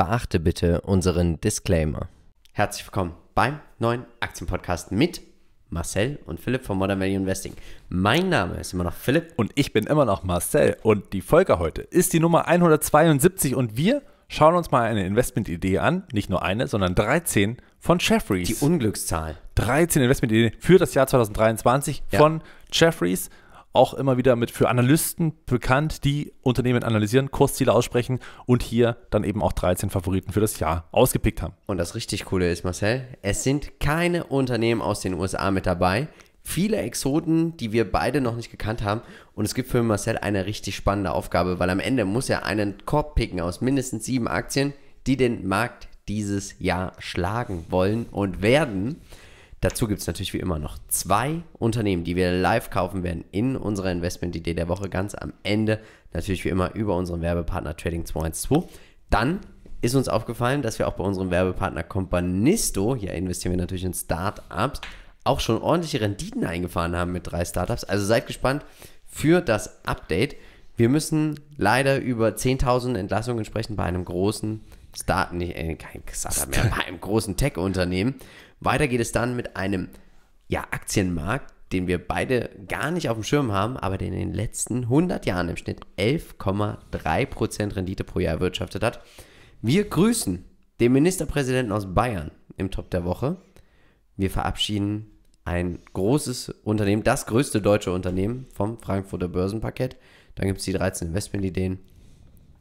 Beachte bitte unseren Disclaimer. Herzlich willkommen beim neuen Aktienpodcast mit Marcel und Philipp von Modern Value Investing. Mein Name ist immer noch Philipp. Und ich bin immer noch Marcel. Und die Folge heute ist die Nummer 172 und wir schauen uns mal eine Investmentidee an. Nicht nur eine, sondern 13 von Jeffreys. Die Unglückszahl. 13 Investmentideen für das Jahr 2023 ja. von Jeffreys auch immer wieder mit für Analysten bekannt, die Unternehmen analysieren, Kursziele aussprechen und hier dann eben auch 13 Favoriten für das Jahr ausgepickt haben. Und das richtig coole ist, Marcel, es sind keine Unternehmen aus den USA mit dabei. Viele Exoten, die wir beide noch nicht gekannt haben. Und es gibt für Marcel eine richtig spannende Aufgabe, weil am Ende muss er einen Korb picken aus mindestens sieben Aktien, die den Markt dieses Jahr schlagen wollen und werden. Dazu gibt es natürlich wie immer noch zwei Unternehmen, die wir live kaufen werden in unserer Investment-Idee der Woche ganz am Ende. Natürlich wie immer über unseren Werbepartner Trading 212. Dann ist uns aufgefallen, dass wir auch bei unserem Werbepartner Companisto, hier investieren wir natürlich in Startups, auch schon ordentliche Renditen eingefahren haben mit drei Startups. Also seid gespannt für das Update. Wir müssen leider über 10.000 Entlassungen sprechen bei einem großen Start, nicht, äh, kein Startup mehr, bei einem großen Tech-Unternehmen. Weiter geht es dann mit einem ja, Aktienmarkt, den wir beide gar nicht auf dem Schirm haben, aber der in den letzten 100 Jahren im Schnitt 11,3% Rendite pro Jahr erwirtschaftet hat. Wir grüßen den Ministerpräsidenten aus Bayern im Top der Woche. Wir verabschieden ein großes Unternehmen, das größte deutsche Unternehmen vom Frankfurter Börsenparkett. Dann gibt es die 13 Investmentideen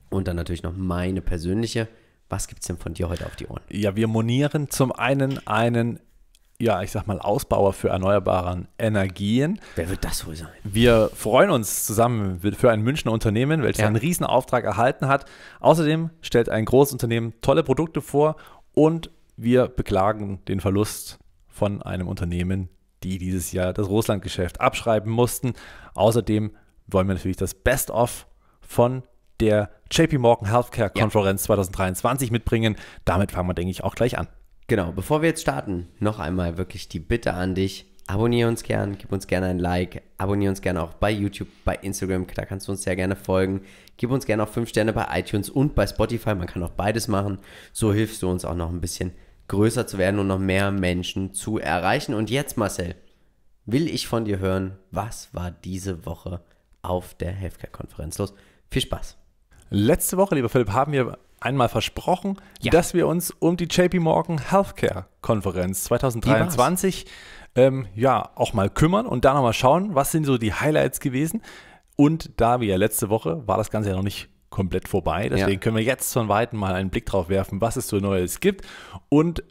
und dann natürlich noch meine persönliche was gibt es denn von dir heute auf die Ohren? Ja, wir monieren zum einen einen ja, ich sag mal, Ausbauer für erneuerbare Energien. Wer wird das wohl sein? Wir freuen uns zusammen für ein Münchner Unternehmen, welches ja. einen Riesenauftrag erhalten hat. Außerdem stellt ein großes Unternehmen tolle Produkte vor und wir beklagen den Verlust von einem Unternehmen, die dieses Jahr das Russlandgeschäft abschreiben mussten. Außerdem wollen wir natürlich das Best-of von der JP Morgan Healthcare Konferenz ja. 2023 mitbringen. Damit fangen wir, denke ich, auch gleich an. Genau, bevor wir jetzt starten, noch einmal wirklich die Bitte an dich. Abonniere uns gern, gib uns gerne ein Like, abonniere uns gerne auch bei YouTube, bei Instagram, da kannst du uns sehr gerne folgen. Gib uns gerne auch 5 Sterne bei iTunes und bei Spotify, man kann auch beides machen. So hilfst du uns auch noch ein bisschen größer zu werden und noch mehr Menschen zu erreichen. Und jetzt, Marcel, will ich von dir hören, was war diese Woche auf der Healthcare-Konferenz los? Viel Spaß! Letzte Woche, lieber Philipp, haben wir einmal versprochen, ja. dass wir uns um die JP Morgan Healthcare Konferenz 2023 ähm, ja auch mal kümmern und da nochmal schauen, was sind so die Highlights gewesen. Und da wir ja letzte Woche war das Ganze ja noch nicht komplett vorbei, deswegen ja. können wir jetzt von weitem mal einen Blick drauf werfen, was es so Neues gibt. Und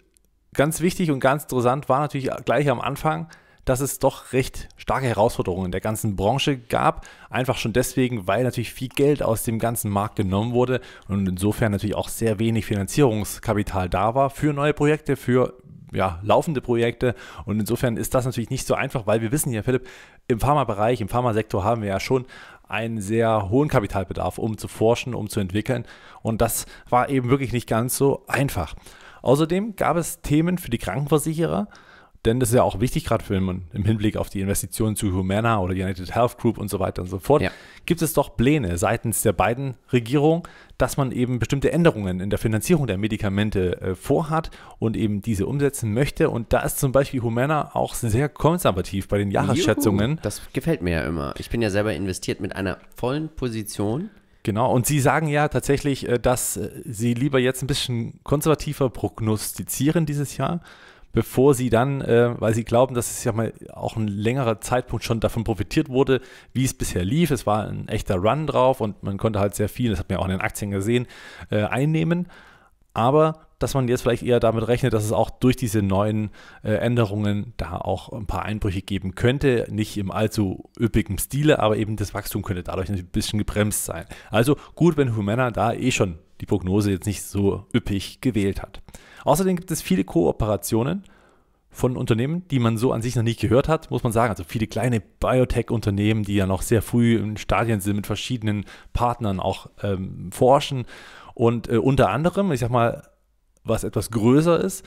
ganz wichtig und ganz interessant war natürlich gleich am Anfang, dass es doch recht starke Herausforderungen in der ganzen Branche gab. Einfach schon deswegen, weil natürlich viel Geld aus dem ganzen Markt genommen wurde und insofern natürlich auch sehr wenig Finanzierungskapital da war für neue Projekte, für ja, laufende Projekte. Und insofern ist das natürlich nicht so einfach, weil wir wissen ja, Philipp, im Pharmabereich, im Pharmasektor haben wir ja schon einen sehr hohen Kapitalbedarf, um zu forschen, um zu entwickeln. Und das war eben wirklich nicht ganz so einfach. Außerdem gab es Themen für die Krankenversicherer, denn das ist ja auch wichtig, gerade für im, im Hinblick auf die Investitionen zu Humana oder United Health Group und so weiter und so fort. Ja. Gibt es doch Pläne seitens der beiden Regierungen, dass man eben bestimmte Änderungen in der Finanzierung der Medikamente äh, vorhat und eben diese umsetzen möchte. Und da ist zum Beispiel Humana auch sehr konservativ bei den Jahresschätzungen. Juhu, das gefällt mir ja immer. Ich bin ja selber investiert mit einer vollen Position. Genau, und Sie sagen ja tatsächlich, äh, dass äh, Sie lieber jetzt ein bisschen konservativer prognostizieren dieses Jahr bevor sie dann, äh, weil sie glauben, dass es ja mal auch ein längerer Zeitpunkt schon davon profitiert wurde, wie es bisher lief. Es war ein echter Run drauf und man konnte halt sehr viel, das hat man ja auch in den Aktien gesehen, äh, einnehmen. Aber dass man jetzt vielleicht eher damit rechnet, dass es auch durch diese neuen äh, Änderungen da auch ein paar Einbrüche geben könnte. Nicht im allzu üppigen Stile, aber eben das Wachstum könnte dadurch ein bisschen gebremst sein. Also gut, wenn Humana da eh schon die Prognose jetzt nicht so üppig gewählt hat. Außerdem gibt es viele Kooperationen von Unternehmen, die man so an sich noch nicht gehört hat, muss man sagen. Also viele kleine Biotech-Unternehmen, die ja noch sehr früh im Stadien sind, mit verschiedenen Partnern auch ähm, forschen. Und äh, unter anderem, ich sag mal, was etwas größer ist,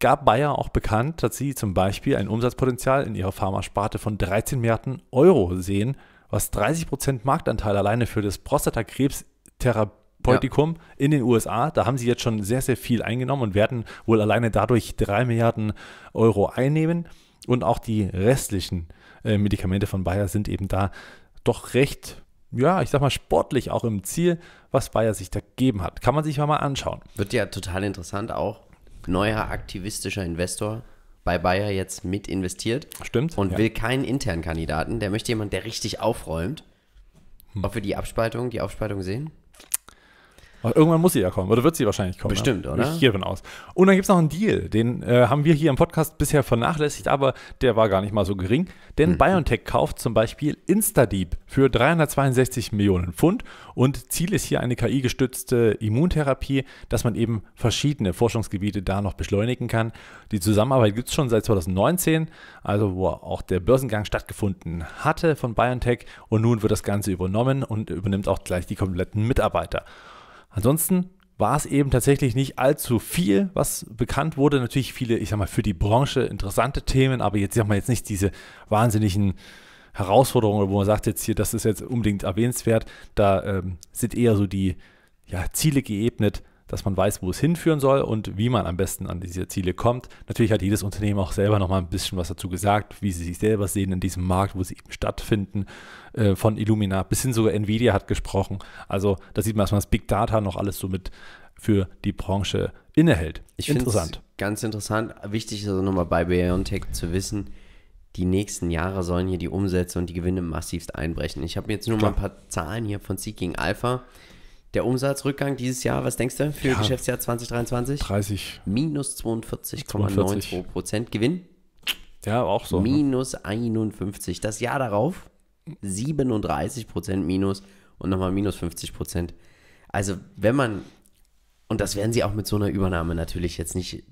gab Bayer auch bekannt, dass sie zum Beispiel ein Umsatzpotenzial in ihrer Pharmasparte von 13 Milliarden Euro sehen, was 30 Prozent Marktanteil alleine für das Prostatakrebstherapie Politikum ja. in den USA. Da haben sie jetzt schon sehr, sehr viel eingenommen und werden wohl alleine dadurch 3 Milliarden Euro einnehmen. Und auch die restlichen äh, Medikamente von Bayer sind eben da doch recht, ja, ich sag mal, sportlich auch im Ziel, was Bayer sich da gegeben hat. Kann man sich mal anschauen. Wird ja total interessant auch. Neuer aktivistischer Investor bei Bayer jetzt mit investiert. Stimmt. Und ja. will keinen internen Kandidaten. Der möchte jemanden, der richtig aufräumt. Hm. Ob wir die Abspaltung, die Aufspaltung sehen? Aber irgendwann muss sie ja kommen. Oder wird sie wahrscheinlich kommen. Ne? Bestimmt, ne? oder? Ich gehe davon aus. Und dann gibt es noch einen Deal. Den äh, haben wir hier im Podcast bisher vernachlässigt, aber der war gar nicht mal so gering. Denn mhm. BioNTech kauft zum Beispiel Instadeep für 362 Millionen Pfund. Und Ziel ist hier eine KI-gestützte Immuntherapie, dass man eben verschiedene Forschungsgebiete da noch beschleunigen kann. Die Zusammenarbeit gibt es schon seit 2019, also wo auch der Börsengang stattgefunden hatte von BioNTech. Und nun wird das Ganze übernommen und übernimmt auch gleich die kompletten Mitarbeiter. Ansonsten war es eben tatsächlich nicht allzu viel, was bekannt wurde. Natürlich viele, ich sag mal, für die Branche interessante Themen, aber jetzt, sag mal, jetzt nicht diese wahnsinnigen Herausforderungen, wo man sagt, jetzt hier, das ist jetzt unbedingt erwähnenswert. Da ähm, sind eher so die ja, Ziele geebnet, dass man weiß, wo es hinführen soll und wie man am besten an diese Ziele kommt. Natürlich hat jedes Unternehmen auch selber noch mal ein bisschen was dazu gesagt, wie sie sich selber sehen in diesem Markt, wo sie eben stattfinden, äh, von Illumina bis hin sogar Nvidia hat gesprochen. Also da sieht man dass man das Big Data noch alles so mit für die Branche innehält. Ich interessant. Ganz interessant. Wichtig ist also nochmal bei BioNTech zu wissen, die nächsten Jahre sollen hier die Umsätze und die Gewinne massivst einbrechen. Ich habe jetzt nur Klar. mal ein paar Zahlen hier von Seeking Alpha. Der Umsatzrückgang dieses Jahr, was denkst du für ja, Geschäftsjahr 2023? 30. Minus 42,92 Prozent. Gewinn? Ja, auch so. Ne? Minus 51. Das Jahr darauf 37 Prozent minus und nochmal minus 50 Prozent. Also, wenn man, und das werden sie auch mit so einer Übernahme natürlich jetzt nicht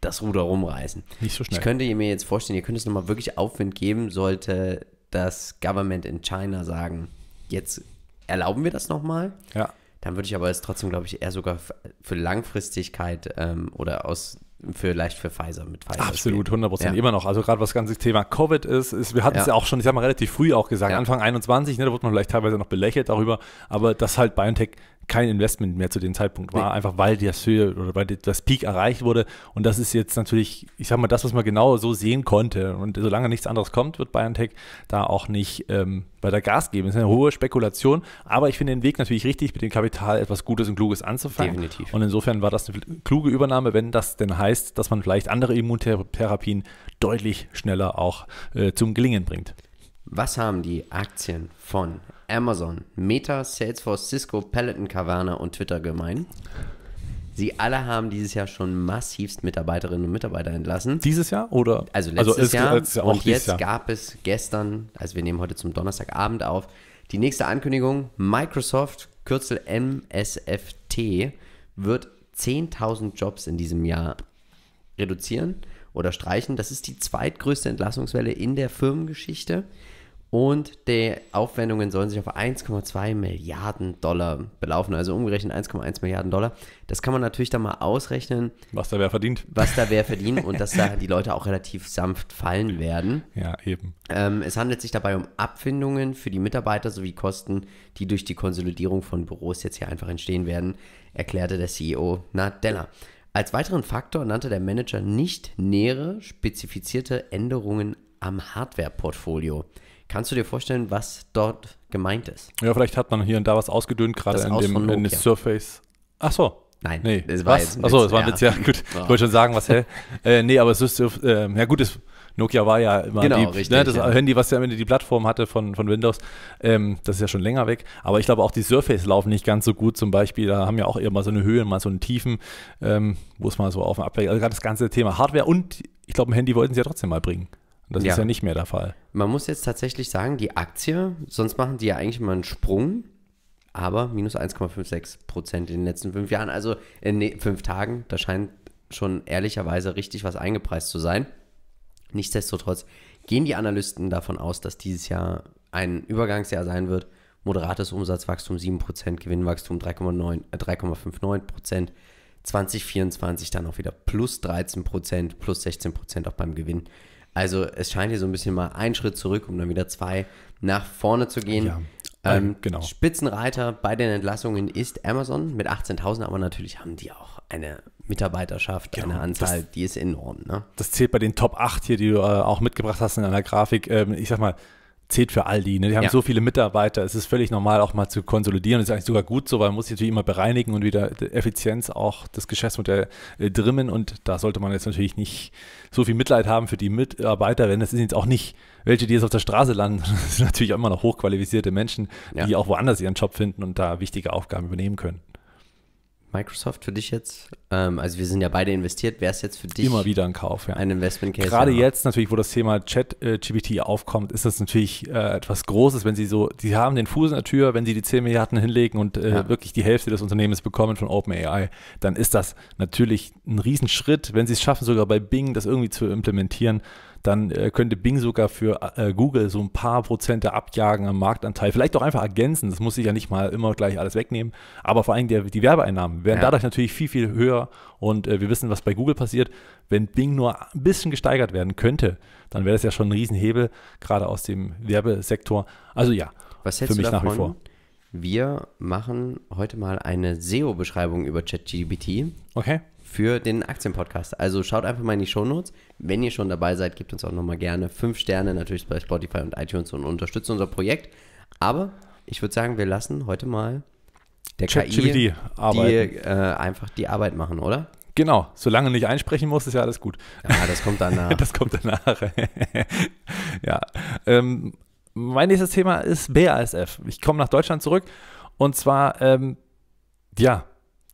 das Ruder rumreißen. Nicht so schnell. Ich könnte mir jetzt vorstellen, ihr könnt es nochmal wirklich Aufwind geben, sollte das Government in China sagen, jetzt erlauben wir das nochmal. Ja. Dann würde ich aber jetzt trotzdem, glaube ich, eher sogar für Langfristigkeit ähm, oder aus vielleicht für Pfizer mit Pfizer. Absolut, 100 Prozent, ja. immer noch. Also gerade was das ganze Thema Covid ist, ist wir hatten es ja. ja. auch schon, ich sag mal, relativ früh auch gesagt, ja. Anfang 21, ne, da wurde man vielleicht teilweise noch belächelt darüber, aber dass halt BioNTech kein Investment mehr zu dem Zeitpunkt war, nee. einfach weil das Höhe oder weil das Peak erreicht wurde. Und das ist jetzt natürlich, ich sag mal, das, was man genau so sehen konnte. Und solange nichts anderes kommt, wird BioNTech da auch nicht ähm, weiter Gas geben. Das ist eine hohe Spekulation. Aber ich finde den Weg natürlich richtig, mit dem Kapital etwas Gutes und Kluges anzufangen. Definitiv. Und insofern war das eine kluge Übernahme, wenn das denn heißt, dass man vielleicht andere Immuntherapien deutlich schneller auch äh, zum Gelingen bringt. Was haben die Aktien von Amazon, Meta, Salesforce, Cisco, Peloton, Kavana und Twitter gemein. Sie alle haben dieses Jahr schon massivst Mitarbeiterinnen und Mitarbeiter entlassen. Dieses Jahr oder? Also, also letztes also ist, Jahr. Letztes Jahr und jetzt Jahr. gab es gestern, also wir nehmen heute zum Donnerstagabend auf, die nächste Ankündigung. Microsoft, Kürzel MSFT, wird 10.000 Jobs in diesem Jahr reduzieren oder streichen. Das ist die zweitgrößte Entlassungswelle in der Firmengeschichte. Und die Aufwendungen sollen sich auf 1,2 Milliarden Dollar belaufen, also umgerechnet 1,1 Milliarden Dollar. Das kann man natürlich dann mal ausrechnen. Was da wer verdient. Was da wer verdient und dass da die Leute auch relativ sanft fallen werden. Ja, eben. Ähm, es handelt sich dabei um Abfindungen für die Mitarbeiter sowie Kosten, die durch die Konsolidierung von Büros jetzt hier einfach entstehen werden, erklärte der CEO Nadella. Als weiteren Faktor nannte der Manager nicht nähere, spezifizierte Änderungen am Hardware-Portfolio. Kannst du dir vorstellen, was dort gemeint ist? Ja, vielleicht hat man hier und da was ausgedünnt, gerade in, dem, in das Surface. Ach so. Nein, nee. es war was? jetzt Achso, es war jetzt, ja, gut. Ich wollte schon sagen, was, hä? äh, nee, aber es ist, äh, ja gut, es, Nokia war ja immer genau, die, ne, richtig, ne, das ja. Handy, was ja am Ende die Plattform hatte von, von Windows, ähm, das ist ja schon länger weg. Aber ich glaube auch die Surface laufen nicht ganz so gut zum Beispiel. Da haben ja auch immer so eine Höhe mal so einen Tiefen, ähm, wo es mal so auf dem Abweg. Also gerade das ganze Thema Hardware und ich glaube, ein Handy wollten sie ja trotzdem mal bringen. Das ja. ist ja nicht mehr der Fall. Man muss jetzt tatsächlich sagen, die Aktie, sonst machen die ja eigentlich mal einen Sprung, aber minus 1,56 Prozent in den letzten fünf Jahren, also in ne, fünf Tagen, da scheint schon ehrlicherweise richtig was eingepreist zu sein. Nichtsdestotrotz gehen die Analysten davon aus, dass dieses Jahr ein Übergangsjahr sein wird. Moderates Umsatzwachstum 7%, Gewinnwachstum 3,59%, 2024 äh, dann auch wieder plus 13%, plus 16% auch beim Gewinn. Also es scheint hier so ein bisschen mal einen Schritt zurück, um dann wieder zwei nach vorne zu gehen. Ja. Ähm, ähm genau. Spitzenreiter bei den Entlassungen ist Amazon mit 18.000, aber natürlich haben die auch eine Mitarbeiterschaft, genau, eine Anzahl, das, die ist enorm. Ne? Das zählt bei den Top 8 hier, die du äh, auch mitgebracht hast in einer Grafik. Ähm, ich sag mal, zählt für Aldi. Ne? Die haben ja. so viele Mitarbeiter. Es ist völlig normal, auch mal zu konsolidieren. Das ist eigentlich sogar gut so, weil man muss sich natürlich immer bereinigen und wieder Effizienz auch das Geschäftsmodell äh, drimmen. Und da sollte man jetzt natürlich nicht so viel Mitleid haben für die Mitarbeiter, denn das sind jetzt auch nicht welche, die jetzt auf der Straße landen. Das sind natürlich auch immer noch hochqualifizierte Menschen, die auch woanders ihren Job finden und da wichtige Aufgaben übernehmen können. Microsoft für dich jetzt? Ähm, also wir sind ja beide investiert. Wäre es jetzt für dich immer wieder ein Kauf? Ja. Ein Investment Case. Gerade ja. jetzt natürlich, wo das Thema Chat äh, GPT aufkommt, ist das natürlich äh, etwas Großes, wenn sie so, sie haben den Fuß in der Tür, wenn sie die 10 Milliarden hinlegen und äh, ja. wirklich die Hälfte des Unternehmens bekommen von OpenAI, dann ist das natürlich ein Riesenschritt, wenn sie es schaffen, sogar bei Bing das irgendwie zu implementieren dann äh, könnte Bing sogar für äh, Google so ein paar Prozente abjagen am Marktanteil. Vielleicht auch einfach ergänzen. Das muss ich ja nicht mal immer gleich alles wegnehmen. Aber vor allem der, die Werbeeinnahmen wären ja. dadurch natürlich viel, viel höher. Und äh, wir wissen, was bei Google passiert. Wenn Bing nur ein bisschen gesteigert werden könnte, dann wäre das ja schon ein Riesenhebel, gerade aus dem Werbesektor. Also ja, was für mich nach wie vor. Wir machen heute mal eine SEO-Beschreibung über ChatGPT. Okay für den Aktienpodcast. Also schaut einfach mal in die Shownotes. Wenn ihr schon dabei seid, gebt uns auch nochmal gerne fünf Sterne natürlich bei Spotify und iTunes und unterstützt unser Projekt. Aber ich würde sagen, wir lassen heute mal der Check KI die, äh, einfach die Arbeit machen, oder? Genau, solange nicht einsprechen musst, ist ja alles gut. Ja, das kommt danach. das kommt danach. ja. Ähm, mein nächstes Thema ist BASF. Ich komme nach Deutschland zurück und zwar, ähm, ja,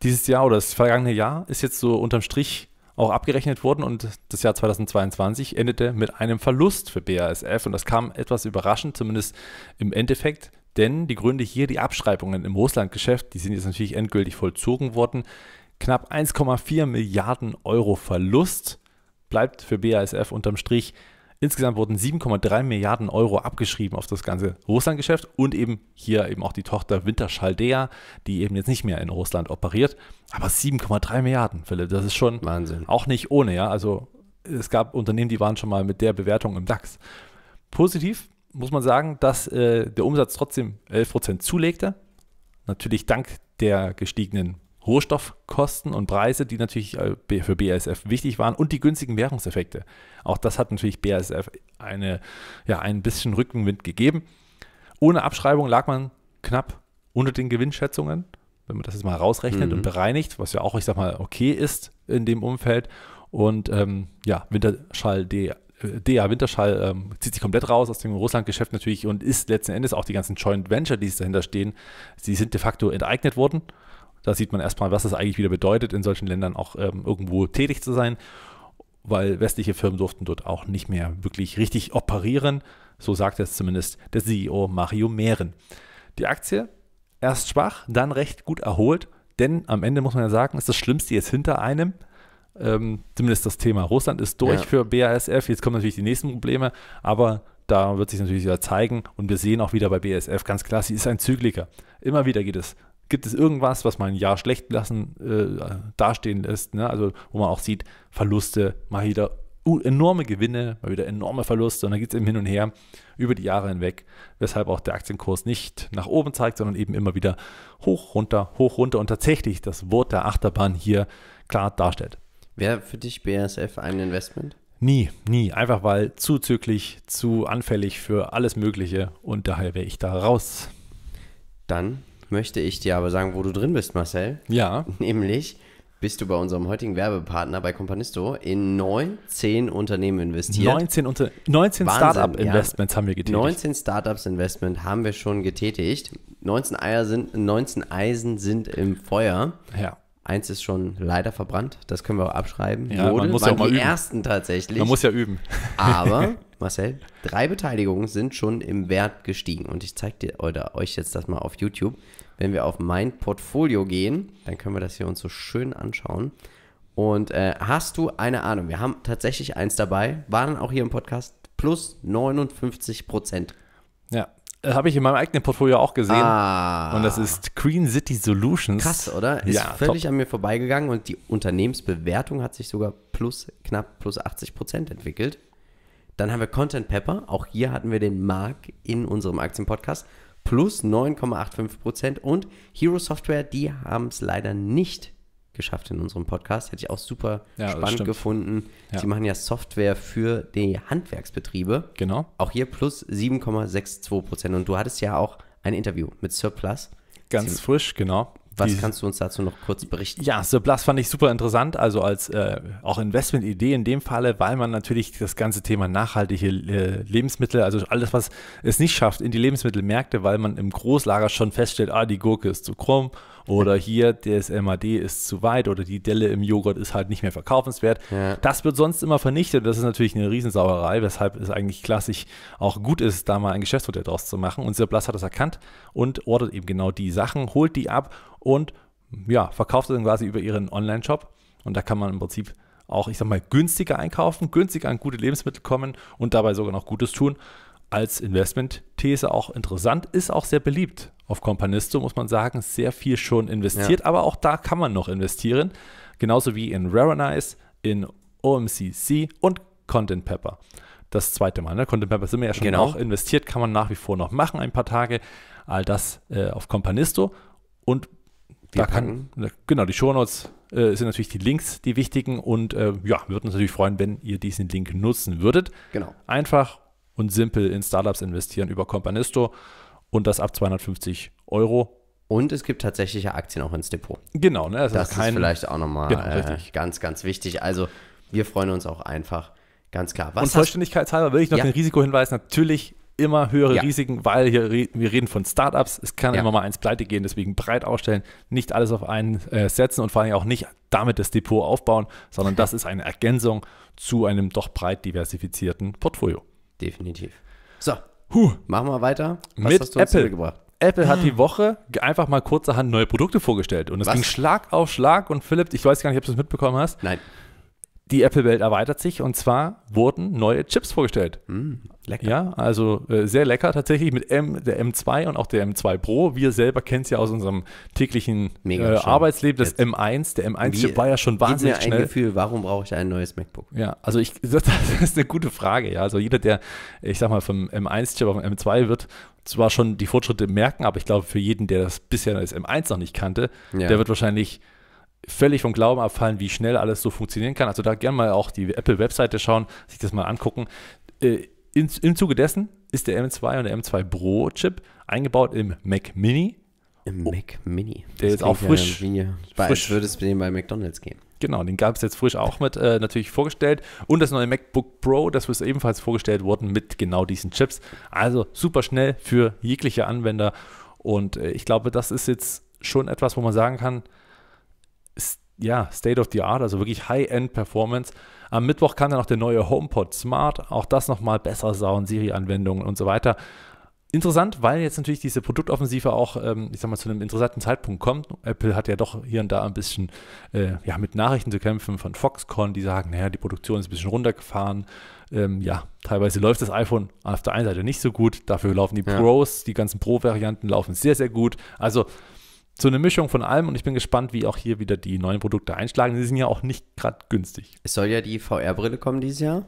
dieses Jahr oder das vergangene Jahr ist jetzt so unterm Strich auch abgerechnet worden und das Jahr 2022 endete mit einem Verlust für BASF und das kam etwas überraschend, zumindest im Endeffekt, denn die Gründe hier, die Abschreibungen im Russlandgeschäft, die sind jetzt natürlich endgültig vollzogen worden. Knapp 1,4 Milliarden Euro Verlust bleibt für BASF unterm Strich. Insgesamt wurden 7,3 Milliarden Euro abgeschrieben auf das ganze Russlandgeschäft und eben hier eben auch die Tochter Winterschaldea, die eben jetzt nicht mehr in Russland operiert. Aber 7,3 Milliarden, Philipp, das ist schon Wahnsinn. auch nicht ohne, ja. Also es gab Unternehmen, die waren schon mal mit der Bewertung im DAX. Positiv muss man sagen, dass äh, der Umsatz trotzdem 11% zulegte. Natürlich dank der gestiegenen Rohstoffkosten und Preise, die natürlich äh, für BASF wichtig waren und die günstigen Währungseffekte. Auch das hat natürlich BASF eine, ja, ein bisschen Rückenwind gegeben. Ohne Abschreibung lag man knapp unter den Gewinnschätzungen, wenn man das jetzt mal rausrechnet mhm. und bereinigt, was ja auch, ich sag mal, okay ist in dem Umfeld. Und ähm, ja, Winterschall DA äh, Winterschall ähm, zieht sich komplett raus aus dem Russland-Geschäft natürlich und ist letzten Endes auch die ganzen Joint Venture, die dahinter stehen, sie sind de facto enteignet worden. Da sieht man erstmal, was es eigentlich wieder bedeutet, in solchen Ländern auch ähm, irgendwo tätig zu sein, weil westliche Firmen durften dort auch nicht mehr wirklich richtig operieren. So sagt es zumindest der CEO Mario Mehren. Die Aktie erst schwach, dann recht gut erholt, denn am Ende muss man ja sagen, ist das Schlimmste jetzt hinter einem. Ähm, zumindest das Thema Russland ist durch ja. für BASF. Jetzt kommen natürlich die nächsten Probleme, aber da wird sich natürlich wieder zeigen und wir sehen auch wieder bei BASF ganz klar, sie ist ein Zykliker. Immer wieder geht es Gibt es irgendwas, was man ein Jahr schlecht lassen, äh, dastehen lässt? Ne? Also, wo man auch sieht, Verluste, mal wieder enorme Gewinne, mal wieder enorme Verluste und dann geht es eben hin und her über die Jahre hinweg, weshalb auch der Aktienkurs nicht nach oben zeigt, sondern eben immer wieder hoch, runter, hoch, runter und tatsächlich das Wort der Achterbahn hier klar darstellt. Wäre für dich BASF ein Investment? Nie, nie. Einfach weil zu zügig, zu anfällig für alles Mögliche und daher wäre ich da raus. Dann möchte ich dir aber sagen, wo du drin bist, Marcel. Ja. Nämlich bist du bei unserem heutigen Werbepartner bei Companisto in 19 Unternehmen investiert. 19, unter, 19 Startup-Investments ja, haben wir getätigt. 19 Startups-Investment haben wir schon getätigt. 19, Eier sind, 19 Eisen sind im Feuer. Ja. Eins ist schon leider verbrannt, das können wir auch abschreiben. Ja, Jodel man muss ja auch mal die üben. ersten tatsächlich. Man muss ja üben. Aber, Marcel, drei Beteiligungen sind schon im Wert gestiegen. Und ich zeige dir oder euch jetzt das mal auf YouTube. Wenn wir auf mein Portfolio gehen, dann können wir das hier uns so schön anschauen. Und äh, hast du eine Ahnung? Wir haben tatsächlich eins dabei, waren auch hier im Podcast, plus 59 Prozent. Ja, habe ich in meinem eigenen Portfolio auch gesehen. Ah. Und das ist Green City Solutions. Krass, oder? Ist ja, völlig top. an mir vorbeigegangen und die Unternehmensbewertung hat sich sogar plus knapp plus 80 Prozent entwickelt. Dann haben wir Content Pepper. Auch hier hatten wir den Mark in unserem Aktienpodcast. Plus 9,85 Prozent. Und Hero Software, die haben es leider nicht geschafft in unserem Podcast. Hätte ich auch super ja, spannend gefunden. Ja. Sie machen ja Software für die Handwerksbetriebe. Genau. Auch hier plus 7,62 Prozent. Und du hattest ja auch ein Interview mit Surplus. Ganz Sie, frisch, genau. Was die, kannst du uns dazu noch kurz berichten? Ja, Surplus fand ich super interessant, also als äh, auch Investmentidee in dem Falle, weil man natürlich das ganze Thema nachhaltige äh, Lebensmittel, also alles, was es nicht schafft, in die Lebensmittelmärkte, weil man im Großlager schon feststellt, ah, die Gurke ist zu krumm oder hier, das MAD ist zu weit oder die Delle im Joghurt ist halt nicht mehr verkaufenswert. Ja. Das wird sonst immer vernichtet. Das ist natürlich eine Riesensauerei, weshalb es eigentlich klassisch auch gut ist, da mal ein Geschäftsmodell draus zu machen. Und Sir Blass hat das erkannt und ordert eben genau die Sachen, holt die ab und ja, verkauft sie dann quasi über ihren Online-Shop. Und da kann man im Prinzip auch, ich sag mal, günstiger einkaufen, günstiger an gute Lebensmittel kommen und dabei sogar noch Gutes tun. Als Investment-These auch interessant, ist auch sehr beliebt auf Companisto, muss man sagen, sehr viel schon investiert, ja. aber auch da kann man noch investieren. Genauso wie in Raranize, in OMCC und Content Pepper. Das zweite Mal, ne? Content Pepper sind wir ja schon genau. auch investiert, kann man nach wie vor noch machen, ein paar Tage. All das äh, auf Companisto und wir da kann, ne, genau, die Shownotes äh, sind natürlich die Links, die wichtigen und äh, ja, wir würden uns natürlich freuen, wenn ihr diesen Link nutzen würdet. Genau. Einfach und simpel in Startups investieren über Companisto und das ab 250 Euro. Und es gibt tatsächliche Aktien auch ins Depot. Genau, ne? Das, also das ist, kein, ist, vielleicht auch nochmal genau, äh, ganz, ganz wichtig. Also wir freuen uns auch einfach, ganz klar. Was und vollständigkeitshalber will ich noch ja. den Risikohinweis natürlich immer höhere ja. Risiken, weil hier wir reden von Startups. Es kann ja. immer mal eins pleite gehen, deswegen breit ausstellen, nicht alles auf einen äh, setzen und vor allem auch nicht damit das Depot aufbauen, sondern das ist eine Ergänzung zu einem doch breit diversifizierten Portfolio. Definitiv. So, Huh. Machen wir weiter. Was mit hast du Apple gebracht? Apple hat die Woche einfach mal kurzerhand neue Produkte vorgestellt. Und es Was? ging Schlag auf Schlag. Und Philipp, ich weiß gar nicht, ob du es mitbekommen hast. Nein die Apple-Welt erweitert sich und zwar wurden neue Chips vorgestellt. Mm, lecker. Ja, also äh, sehr lecker tatsächlich mit M, der M2 und auch der M2 Pro. Wir selber kennen es ja aus unserem täglichen äh, Arbeitsleben, das Jetzt. M1. Der M1-Chip war ja schon wahnsinnig schnell. mir ein schnell. Gefühl, warum brauche ich ein neues MacBook? Ja, also ich, das ist eine gute Frage. Ja, also jeder, der, ich sag mal, vom M1-Chip auf den M2 wird, zwar schon die Fortschritte merken, aber ich glaube, für jeden, der das bisher als M1 noch nicht kannte, ja. der wird wahrscheinlich völlig vom Glauben abfallen, wie schnell alles so funktionieren kann. Also da gerne mal auch die Apple-Webseite schauen, sich das mal angucken. Äh, in, Im Zuge dessen ist der M2 und der M2 Pro-Chip eingebaut im Mac Mini. Im oh, Mac Mini. Der ist auch frisch. Ja, bei, frisch würde es bei McDonalds gehen. Genau, den gab es jetzt frisch auch mit äh, natürlich vorgestellt. Und das neue MacBook Pro, das ist ebenfalls vorgestellt worden mit genau diesen Chips. Also super schnell für jegliche Anwender. Und äh, ich glaube, das ist jetzt schon etwas, wo man sagen kann, ja, State of the Art, also wirklich High-End-Performance. Am Mittwoch kam dann noch der neue HomePod Smart, auch das nochmal besser Sound, Siri-Anwendungen und so weiter. Interessant, weil jetzt natürlich diese Produktoffensive auch, ähm, ich sag mal, zu einem interessanten Zeitpunkt kommt. Apple hat ja doch hier und da ein bisschen äh, ja, mit Nachrichten zu kämpfen von Foxconn, die sagen, naja, die Produktion ist ein bisschen runtergefahren. Ähm, ja, teilweise läuft das iPhone auf der einen Seite nicht so gut, dafür laufen die ja. Pros, die ganzen Pro-Varianten laufen sehr, sehr gut. Also so eine Mischung von allem und ich bin gespannt, wie auch hier wieder die neuen Produkte einschlagen. Sie sind ja auch nicht gerade günstig. Es soll ja die VR-Brille kommen dieses Jahr.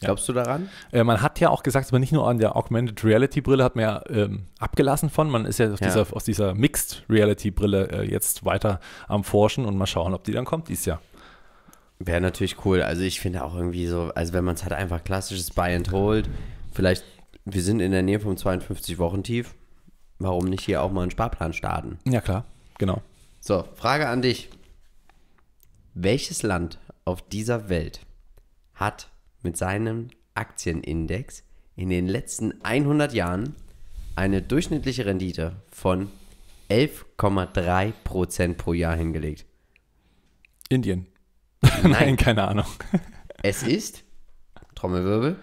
Glaubst du daran? Äh, man hat ja auch gesagt, dass man nicht nur an der Augmented Reality Brille hat man ja ähm, abgelassen von, man ist ja aus, ja. Dieser, aus dieser Mixed Reality Brille äh, jetzt weiter am Forschen und mal schauen, ob die dann kommt dieses Jahr. Wäre natürlich cool. Also ich finde auch irgendwie so, also wenn man es halt einfach klassisches Buy and Hold, vielleicht, wir sind in der Nähe vom 52-Wochen-Tief. Warum nicht hier auch mal einen Sparplan starten? Ja, klar, genau. So, Frage an dich. Welches Land auf dieser Welt hat mit seinem Aktienindex in den letzten 100 Jahren eine durchschnittliche Rendite von 11,3 pro Jahr hingelegt? Indien. Nein, Nein keine Ahnung. es ist, Trommelwirbel,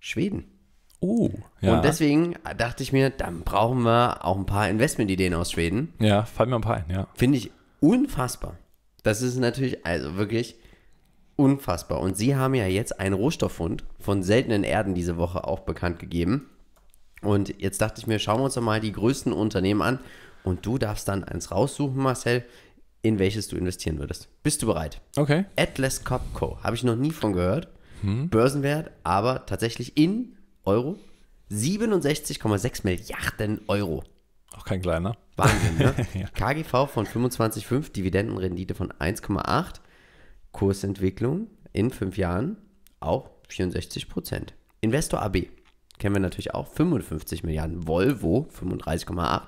Schweden. Oh, ja. Und deswegen dachte ich mir, dann brauchen wir auch ein paar Investmentideen aus Schweden. Ja, fallen mir ein paar ein, ja. Finde ich unfassbar. Das ist natürlich, also wirklich unfassbar. Und sie haben ja jetzt einen Rohstofffund von seltenen Erden diese Woche auch bekannt gegeben. Und jetzt dachte ich mir, schauen wir uns doch mal die größten Unternehmen an. Und du darfst dann eins raussuchen, Marcel, in welches du investieren würdest. Bist du bereit? Okay. Atlas Copco. Habe ich noch nie von gehört. Hm. Börsenwert, aber tatsächlich in Euro, 67,6 Milliarden Euro. Auch kein kleiner. Wahnsinn, ne? ja. KGV von 25,5, Dividendenrendite von 1,8, Kursentwicklung in fünf Jahren auch 64 Prozent. Investor AB kennen wir natürlich auch, 55 Milliarden. Volvo 35,8.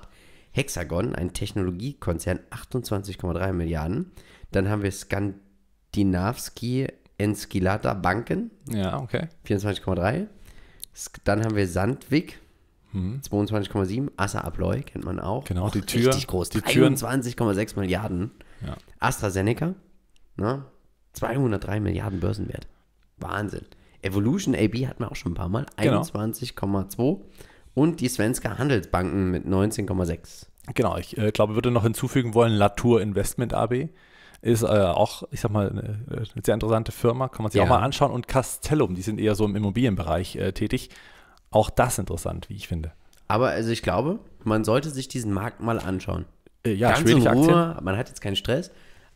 Hexagon, ein Technologiekonzern, 28,3 Milliarden. Dann haben wir Skandinavski Enskilata Banken. Ja, okay. 24,3. Dann haben wir Sandvik. Hm. 22,7. Assa Abloy kennt man auch. Genau, auch die Tür. Richtig groß. Die 21,6 Milliarden. Ja. AstraZeneca. Ne? 203 Milliarden Börsenwert. Wahnsinn. Evolution AB hatten wir auch schon ein paar Mal. 21,2. Genau. Und die Svenska Handelsbanken mit 19,6. Genau, ich äh, glaube, würde noch hinzufügen wollen, Latour Investment AB ist äh, auch, ich sag mal, eine, eine, sehr interessante Firma, kann man sich ja. auch mal anschauen. Und Castellum, die sind eher so im Immobilienbereich äh, tätig. Auch das interessant, wie ich finde. Aber also ich glaube, man sollte sich diesen Markt mal anschauen. Äh, ja, Ganz in Ruhe, Aktien. man hat jetzt keinen Stress.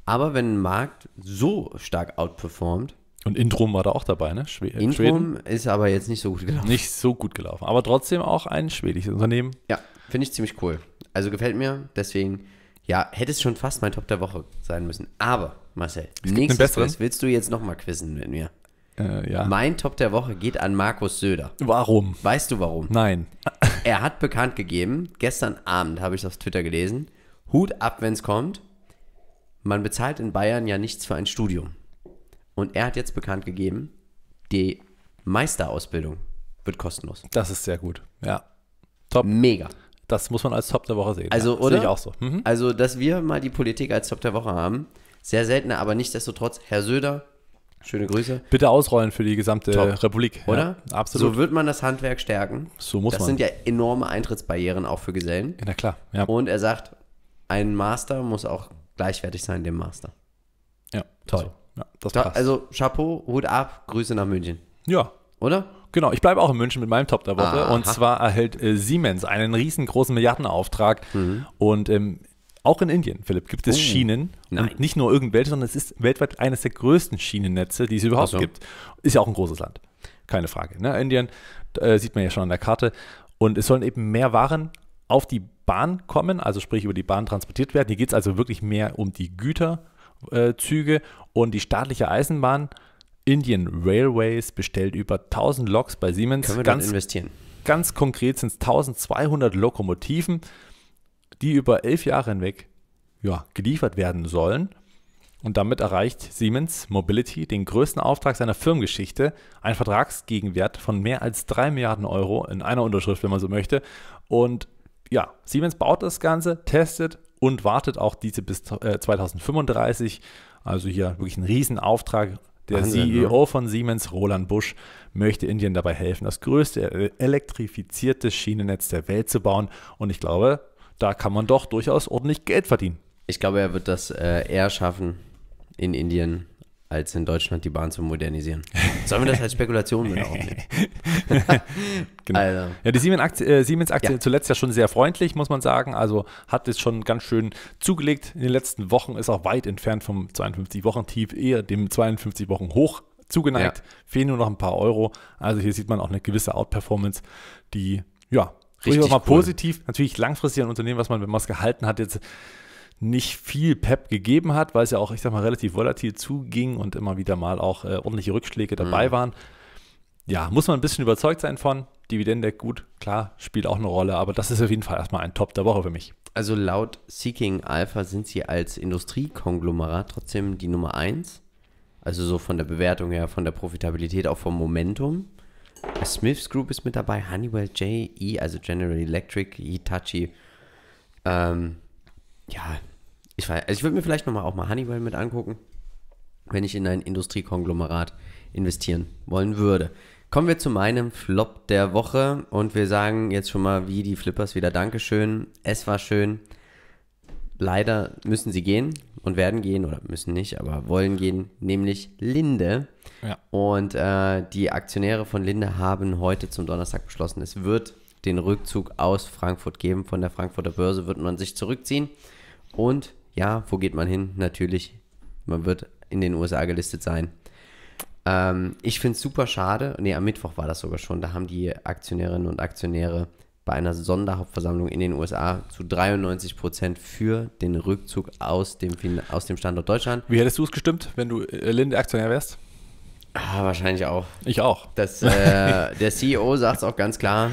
Aber wenn ein Markt so stark outperformt, und Intrum war da auch dabei, ne? Schwe äh, Intrum Schweden. ist aber jetzt nicht so gut gelaufen. Nicht so gut gelaufen, aber trotzdem auch ein schwedisches Unternehmen. Ja, finde ich ziemlich cool. Also gefällt mir, deswegen ja, hätte es schon fast mein Top der Woche sein müssen. Aber, Marcel, nächstes Quiz willst du jetzt nochmal quizzen mit mir. Äh, ja. Mein Top der Woche geht an Markus Söder. Warum? Weißt du warum? Nein. er hat bekannt gegeben, gestern Abend habe ich auf Twitter gelesen, Hut ab, wenn es kommt. Man bezahlt in Bayern ja nichts für ein Studium. Und er hat jetzt bekannt gegeben, die Meisterausbildung wird kostenlos. Das ist sehr gut. Ja. Top. Mega. Das muss man als Top der Woche sehen. Also, ja. oder? Sehe ich auch so. Mhm. Also, dass wir mal die Politik als Top der Woche haben, sehr seltener, aber nichtsdestotrotz, Herr Söder, schöne Grüße. Bitte ausrollen für die gesamte Top. Republik. Oder? Ja, absolut. So wird man das Handwerk stärken. So muss das man. Das sind ja enorme Eintrittsbarrieren auch für Gesellen. Ja, na klar. Ja. Und er sagt, ein Master muss auch gleichwertig sein dem Master. Ja. Toll. Also, ja, das passt. also Chapeau, Hut ab, Grüße nach München. Ja. Oder? Genau, ich bleibe auch in München mit meinem Top der Woche. Aha. Und zwar erhält äh, Siemens einen riesengroßen Milliardenauftrag. Mhm. Und ähm, auch in Indien, Philipp, gibt es oh, Schienen. Nein. Und nicht nur irgendwelche, sondern es ist weltweit eines der größten Schienennetze, die es überhaupt so. gibt. Ist ja auch ein großes Land. Keine Frage. Ne? Indien äh, sieht man ja schon an der Karte. Und es sollen eben mehr Waren auf die Bahn kommen, also sprich über die Bahn transportiert werden. Hier geht es also wirklich mehr um die Güterzüge äh, und die staatliche Eisenbahn Indian Railways bestellt über 1000 Loks bei Siemens. Können wir ganz, investieren? Ganz konkret sind es 1200 Lokomotiven, die über elf Jahre hinweg ja, geliefert werden sollen. Und damit erreicht Siemens Mobility den größten Auftrag seiner Firmengeschichte, Ein Vertragsgegenwert von mehr als 3 Milliarden Euro in einer Unterschrift, wenn man so möchte. Und ja, Siemens baut das Ganze, testet und wartet auch diese bis 2035. Äh, also hier wirklich ein Riesenauftrag der Wahnsinn, CEO ne? E von Siemens, Roland Busch, möchte Indien dabei helfen, das größte e-, elektrifizierte Schienennetz der Welt zu bauen. Und ich glaube, da kann man doch durchaus ordentlich Geld verdienen. Ich glaube, er wird das äh, eher schaffen in Indien, als in Deutschland die Bahn zu modernisieren. Sollen wir das als Spekulation mit aufnehmen? genau. Also. Ja, die Siemens-Aktie äh, Siemens ja. zuletzt ja schon sehr freundlich, muss man sagen. Also hat es schon ganz schön zugelegt in den letzten Wochen, ist auch weit entfernt vom 52-Wochen-Tief, eher dem 52-Wochen-Hoch zugeneigt. Ja. Fehlen nur noch ein paar Euro. Also hier sieht man auch eine gewisse Outperformance, die, ja, Richtig mal cool. positiv, natürlich langfristig ein Unternehmen, was man, wenn man es gehalten hat, jetzt nicht viel Pep gegeben hat, weil es ja auch, ich sag mal, relativ volatil zuging und immer wieder mal auch äh, ordentliche Rückschläge dabei mhm. waren. Ja, muss man ein bisschen überzeugt sein von. Dividende, gut, klar, spielt auch eine Rolle, aber das ist auf jeden Fall erstmal ein Top der Woche für mich. Also laut Seeking Alpha sind sie als Industriekonglomerat trotzdem die Nummer 1. Also so von der Bewertung her, von der Profitabilität, auch vom Momentum. Äh, Smiths Group ist mit dabei, Honeywell JE, also General Electric, Hitachi. Ähm, ja, ich also ich würde mir vielleicht nochmal auch mal Honeywell mit angucken, wenn ich in ein Industriekonglomerat investieren wollen würde. Kommen wir zu meinem Flop der Woche und wir sagen jetzt schon mal wie die Flippers wieder Dankeschön. Es war schön. Leider müssen sie gehen und werden gehen oder müssen nicht, aber wollen gehen, nämlich Linde. Ja. Und äh, die Aktionäre von Linde haben heute zum Donnerstag beschlossen, es wird den Rückzug aus Frankfurt geben. Von der Frankfurter Börse wird man sich zurückziehen und ja, wo geht man hin? Natürlich, man wird in den USA gelistet sein. Ähm, ich finde es super schade. Ne, am Mittwoch war das sogar schon. Da haben die Aktionärinnen und Aktionäre bei einer Sonderhauptversammlung in den USA zu 93 Prozent für den Rückzug aus dem, aus dem Standort Deutschland. Wie hättest du es gestimmt, wenn du äh, Linde Aktionär wärst? Ah, wahrscheinlich auch. Ich auch. Das, äh, der CEO sagt es auch ganz klar: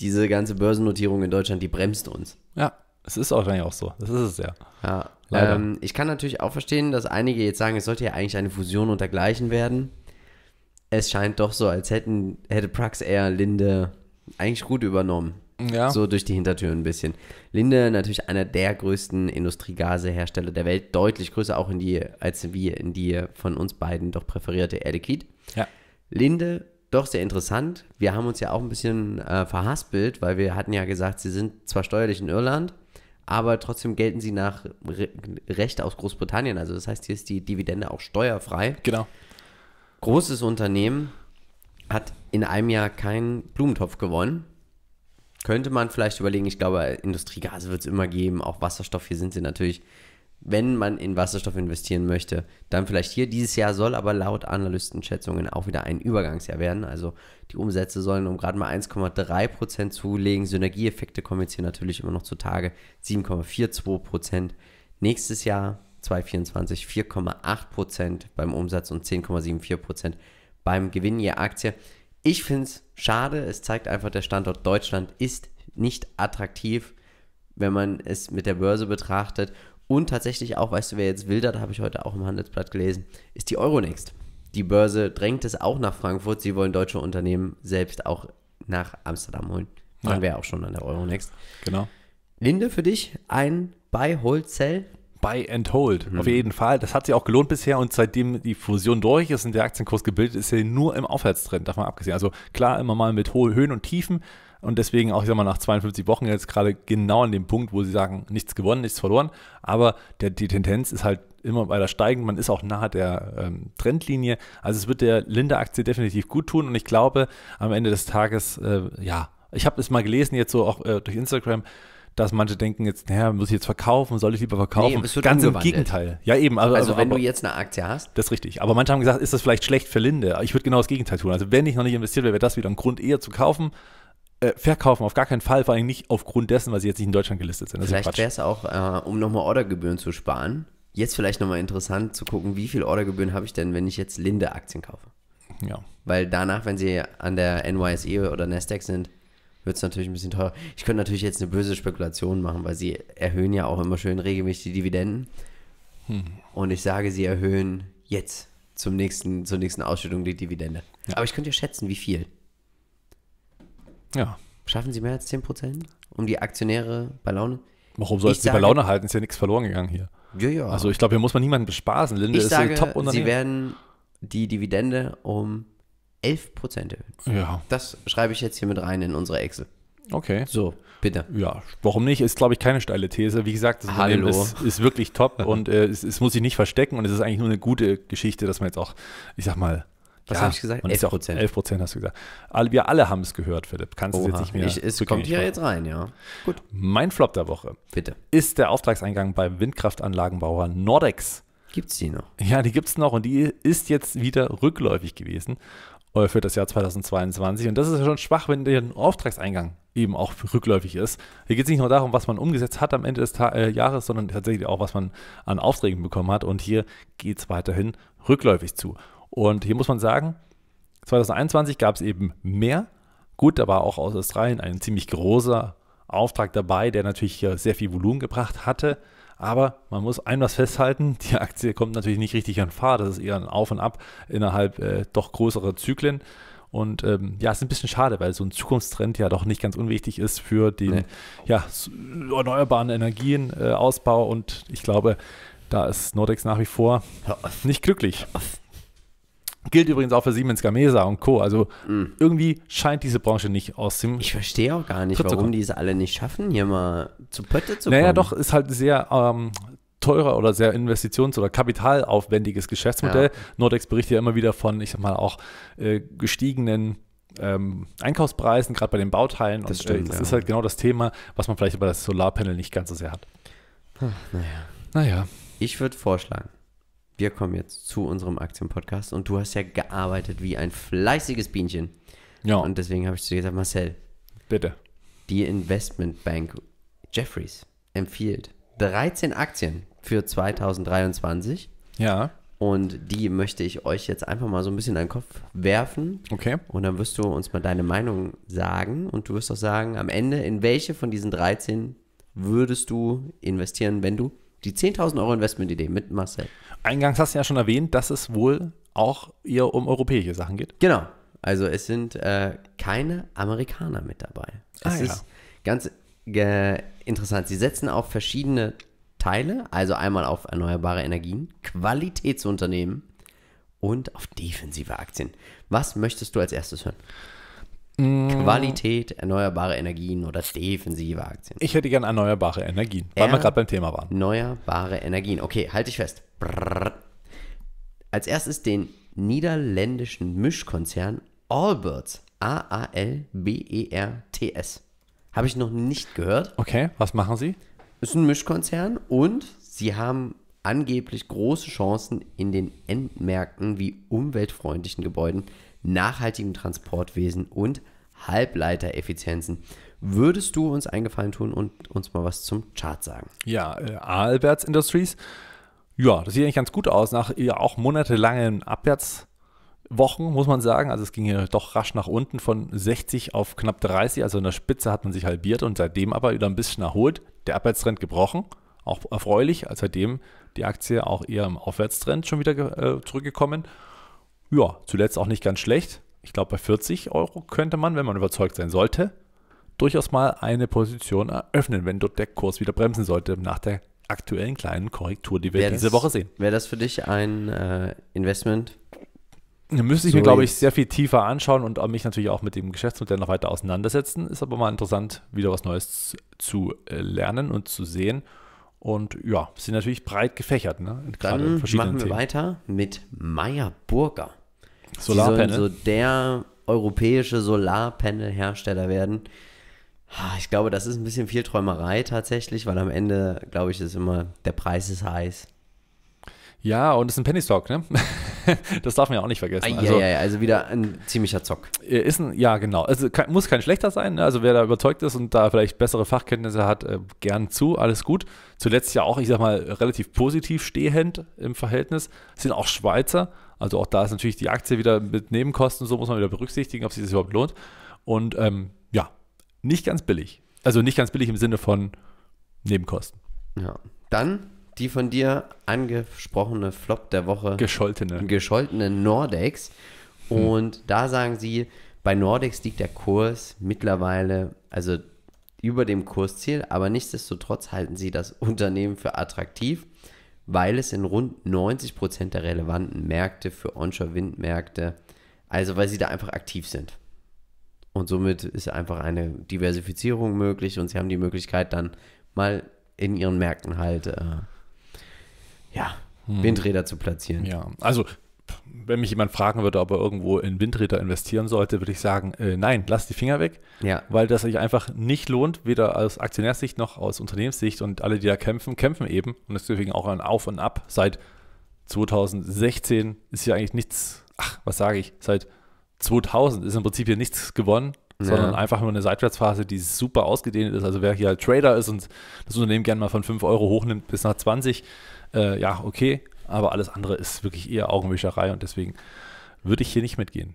diese ganze Börsennotierung in Deutschland, die bremst uns. Ja. Es ist wahrscheinlich auch so. Das ist es ja. Ja. Leider. Ähm, ich kann natürlich auch verstehen, dass einige jetzt sagen, es sollte ja eigentlich eine Fusion untergleichen werden. Es scheint doch so, als hätten, hätte Prax eher Linde eigentlich gut übernommen. Ja. So durch die Hintertür ein bisschen. Linde natürlich einer der größten Industriegasehersteller der Welt, deutlich größer auch in die, als wir in die von uns beiden doch präferierte Air Ja. Linde doch sehr interessant. Wir haben uns ja auch ein bisschen äh, verhaspelt, weil wir hatten ja gesagt, sie sind zwar steuerlich in Irland, aber trotzdem gelten sie nach Re Recht aus Großbritannien. Also das heißt, hier ist die Dividende auch steuerfrei. Genau. Großes Unternehmen hat in einem Jahr keinen Blumentopf gewonnen. Könnte man vielleicht überlegen, ich glaube, Industriegase wird es immer geben, auch Wasserstoff, hier sind sie natürlich wenn man in Wasserstoff investieren möchte, dann vielleicht hier. Dieses Jahr soll aber laut Analystenschätzungen auch wieder ein Übergangsjahr werden. Also die Umsätze sollen um gerade mal 1,3% zulegen. Synergieeffekte kommen jetzt hier natürlich immer noch zutage. 7,42%. Nächstes Jahr 2024 4,8% beim Umsatz und 10,74% beim Gewinn je Aktie. Ich finde es schade. Es zeigt einfach, der Standort Deutschland ist nicht attraktiv, wenn man es mit der Börse betrachtet. Und tatsächlich auch, weißt du, wer jetzt will, da habe ich heute auch im Handelsblatt gelesen, ist die Euronext. Die Börse drängt es auch nach Frankfurt. Sie wollen deutsche Unternehmen selbst auch nach Amsterdam holen. Dann ja. wir auch schon an der Euronext. Genau. Linde, für dich ein Buy, Hold, Sell? Buy and Hold, mhm. auf jeden Fall. Das hat sich auch gelohnt bisher und seitdem die Fusion durch ist und der Aktienkurs gebildet ist, ist er nur im Aufwärtstrend, davon abgesehen. Also klar, immer mal mit hohen Höhen und Tiefen, und deswegen auch, ich sag mal, nach 52 Wochen jetzt gerade genau an dem Punkt, wo sie sagen, nichts gewonnen, nichts verloren, aber der, die Tendenz ist halt immer weiter steigend, man ist auch nahe der ähm, Trendlinie, also es wird der Linde-Aktie definitiv gut tun und ich glaube, am Ende des Tages, äh, ja, ich habe es mal gelesen, jetzt so auch äh, durch Instagram, dass manche denken jetzt, naja, muss ich jetzt verkaufen, soll ich lieber verkaufen? Nee, es wird Ganz im Gegenteil. Ja, eben. Also, also, also wenn aber, du jetzt eine Aktie hast. Das ist richtig. Aber manche haben gesagt, ist das vielleicht schlecht für Linde? Ich würde genau das Gegenteil tun. Also wenn ich noch nicht investiert wäre, wäre das wieder ein Grund eher zu kaufen. Äh, verkaufen auf gar keinen Fall, vor allem nicht aufgrund dessen, was sie jetzt nicht in Deutschland gelistet sind. Das vielleicht wäre es auch, äh, um nochmal Ordergebühren zu sparen, jetzt vielleicht nochmal interessant zu gucken, wie viel Ordergebühren habe ich denn, wenn ich jetzt Linde-Aktien kaufe. Ja. Weil danach, wenn sie an der NYSE oder Nasdaq sind, wird es natürlich ein bisschen teurer. Ich könnte natürlich jetzt eine böse Spekulation machen, weil sie erhöhen ja auch immer schön regelmäßig die Dividenden. Hm. Und ich sage, sie erhöhen jetzt zum nächsten, zur nächsten Ausschüttung die Dividende. Ja. Aber ich könnte ja schätzen, wie viel. Ja. Schaffen sie mehr als 10 um die Aktionäre bei Laune? Warum soll ich sie bei Laune halten? Ist ja nichts verloren gegangen hier. Ja, ja. Also ich glaube, hier muss man niemanden bespaßen. Linde ich ist sage, top Sie werden die Dividende um 11 erhöhen. Ja. Das schreibe ich jetzt hier mit rein in unsere Excel. Okay. So, bitte. Ja, warum nicht? Ist, glaube ich, keine steile These. Wie gesagt, das Hallo. Unternehmen ist, ist wirklich top und äh, es, es, muss sich nicht verstecken und es ist eigentlich nur eine gute Geschichte, dass man jetzt auch, ich sag mal, was ja, habe ich gesagt? 11 Prozent. 11 Prozent hast du gesagt. Wir alle haben es gehört, Philipp. Kannst du jetzt nicht mehr. Ich, es kommt hier jetzt rein, ja. Gut. Mein Flop der Woche. Bitte. Ist der Auftragseingang beim Windkraftanlagenbauer Nordex. Gibt es die noch? Ja, die gibt es noch und die ist jetzt wieder rückläufig gewesen äh, für das Jahr 2022. Und das ist ja schon schwach, wenn der Auftragseingang eben auch rückläufig ist. Hier geht es nicht nur darum, was man umgesetzt hat am Ende des Ta äh, Jahres, sondern tatsächlich auch, was man an Aufträgen bekommen hat. Und hier geht es weiterhin rückläufig zu. Und hier muss man sagen, 2021 gab es eben mehr. Gut, da war auch aus Australien ein ziemlich großer Auftrag dabei, der natürlich sehr viel Volumen gebracht hatte. Aber man muss ein was festhalten, die Aktie kommt natürlich nicht richtig an Fahrt. Das ist eher ein Auf und Ab innerhalb äh, doch größerer Zyklen. Und ähm, ja, es ist ein bisschen schade, weil so ein Zukunftstrend ja doch nicht ganz unwichtig ist für den nee. ja, erneuerbaren Energienausbau. Äh, und ich glaube, da ist Nordex nach wie vor ja. nicht glücklich. Gilt übrigens auch für Siemens Gamesa und Co. Also mhm. irgendwie scheint diese Branche nicht aus dem. Ich verstehe auch gar nicht, oh warum die es alle nicht schaffen, hier mal zu Pötte zu naja, kommen. Naja, doch, ist halt sehr ähm, teurer oder sehr investitions- oder kapitalaufwendiges Geschäftsmodell. Ja. Nordex berichtet ja immer wieder von, ich sag mal, auch äh, gestiegenen ähm, Einkaufspreisen, gerade bei den Bauteilen. Das, äh, stimmt, das ja. ist halt genau das Thema, was man vielleicht über das Solarpanel nicht ganz so sehr hat. Ach, naja. Naja. Ich würde vorschlagen, wir kommen jetzt zu unserem Aktienpodcast und du hast ja gearbeitet wie ein fleißiges Bienchen. Ja. Und deswegen habe ich zu dir gesagt, Marcel. Bitte. Die Investmentbank Jeffries empfiehlt 13 Aktien für 2023. Ja. Und die möchte ich euch jetzt einfach mal so ein bisschen in den Kopf werfen. Okay. Und dann wirst du uns mal deine Meinung sagen. Und du wirst auch sagen, am Ende, in welche von diesen 13 würdest du investieren, wenn du die 10.000 Euro Investmentidee mit Marcel. Eingangs hast du ja schon erwähnt, dass es wohl auch eher um europäische Sachen geht. Genau. Also es sind äh, keine Amerikaner mit dabei. Das ah, ist ja. ganz äh, interessant. Sie setzen auf verschiedene Teile, also einmal auf erneuerbare Energien, Qualitätsunternehmen und auf defensive Aktien. Was möchtest du als erstes hören? Mm. Qualität, erneuerbare Energien oder defensive Aktien. Ich hätte gern erneuerbare Energien, weil er wir gerade beim Thema waren. Erneuerbare Energien. Okay, halte ich fest. Brrr. Als erstes den niederländischen Mischkonzern Allbirds. A-A-L-B-E-R-T-S. Habe ich noch nicht gehört. Okay, was machen sie? Ist ein Mischkonzern und sie haben angeblich große Chancen in den Endmärkten wie umweltfreundlichen Gebäuden nachhaltigem Transportwesen und Halbleitereffizienzen. Würdest du uns einen Gefallen tun und uns mal was zum Chart sagen? Ja, äh, Alberts Industries. Ja, das sieht eigentlich ganz gut aus. Nach ja, auch monatelangen Abwärtswochen, muss man sagen. Also es ging hier doch rasch nach unten von 60 auf knapp 30. Also in der Spitze hat man sich halbiert und seitdem aber wieder ein bisschen erholt. Der Abwärtstrend gebrochen. Auch erfreulich, als seitdem die Aktie auch eher im Aufwärtstrend schon wieder äh, zurückgekommen ist ja, zuletzt auch nicht ganz schlecht. Ich glaube, bei 40 Euro könnte man, wenn man überzeugt sein sollte, durchaus mal eine Position eröffnen, wenn dort der Kurs wieder bremsen sollte nach der aktuellen kleinen Korrektur, die wir wär diese Woche sehen. Wäre das für dich ein äh, Investment? Da müsste ich so mir, glaube ich, sehr viel tiefer anschauen und mich natürlich auch mit dem Geschäftsmodell noch weiter auseinandersetzen. Ist aber mal interessant, wieder was Neues zu äh, lernen und zu sehen. Und ja, sind natürlich breit gefächert. Ne? Dann machen wir Themen. weiter mit Meyer Burger. Solarpanel. so der europäische Solarpanel-Hersteller werden. Ich glaube, das ist ein bisschen viel Träumerei tatsächlich, weil am Ende, glaube ich, ist immer, der Preis ist heiß. Ja, und es ist ein Penny Stock, ne? das darf man ja auch nicht vergessen. Also, ja, ja, also wieder ein ziemlicher Zock. Äh, ist ein, ja, genau. Also kann, muss kein schlechter sein. Ne? Also wer da überzeugt ist und da vielleicht bessere Fachkenntnisse hat, äh, gern zu, alles gut. Zuletzt ja auch, ich sag mal, relativ positiv stehend im Verhältnis. Das sind auch Schweizer. Also auch da ist natürlich die Aktie wieder mit Nebenkosten, so muss man wieder berücksichtigen, ob sich das überhaupt lohnt. Und ähm, ja, nicht ganz billig. Also nicht ganz billig im Sinne von Nebenkosten. Ja. Dann die von dir angesprochene Flop der Woche. Gescholtene. Gescholtene Nordex. Hm. Und hm. da sagen sie, bei Nordex liegt der Kurs mittlerweile, also über dem Kursziel, aber nichtsdestotrotz halten sie das Unternehmen für attraktiv weil es in rund 90% Prozent der relevanten Märkte für Onshore-Windmärkte, also weil sie da einfach aktiv sind. Und somit ist einfach eine Diversifizierung möglich und sie haben die Möglichkeit dann mal in ihren Märkten halt, äh, ja, hm. Windräder zu platzieren. Ja, also wenn mich jemand fragen würde, ob er irgendwo in Windräder investieren sollte, würde ich sagen, äh, nein, lass die Finger weg, ja. weil das sich einfach nicht lohnt, weder aus Aktionärssicht noch aus Unternehmenssicht und alle, die da kämpfen, kämpfen eben und deswegen auch ein Auf und Ab. Seit 2016 ist hier eigentlich nichts, ach, was sage ich, seit 2000 ist im Prinzip hier nichts gewonnen, ja. sondern einfach nur eine Seitwärtsphase, die super ausgedehnt ist. Also wer hier halt Trader ist und das Unternehmen gerne mal von 5 Euro hochnimmt bis nach 20, äh, ja, okay, aber alles andere ist wirklich eher Augenwischerei und deswegen würde ich hier nicht mitgehen.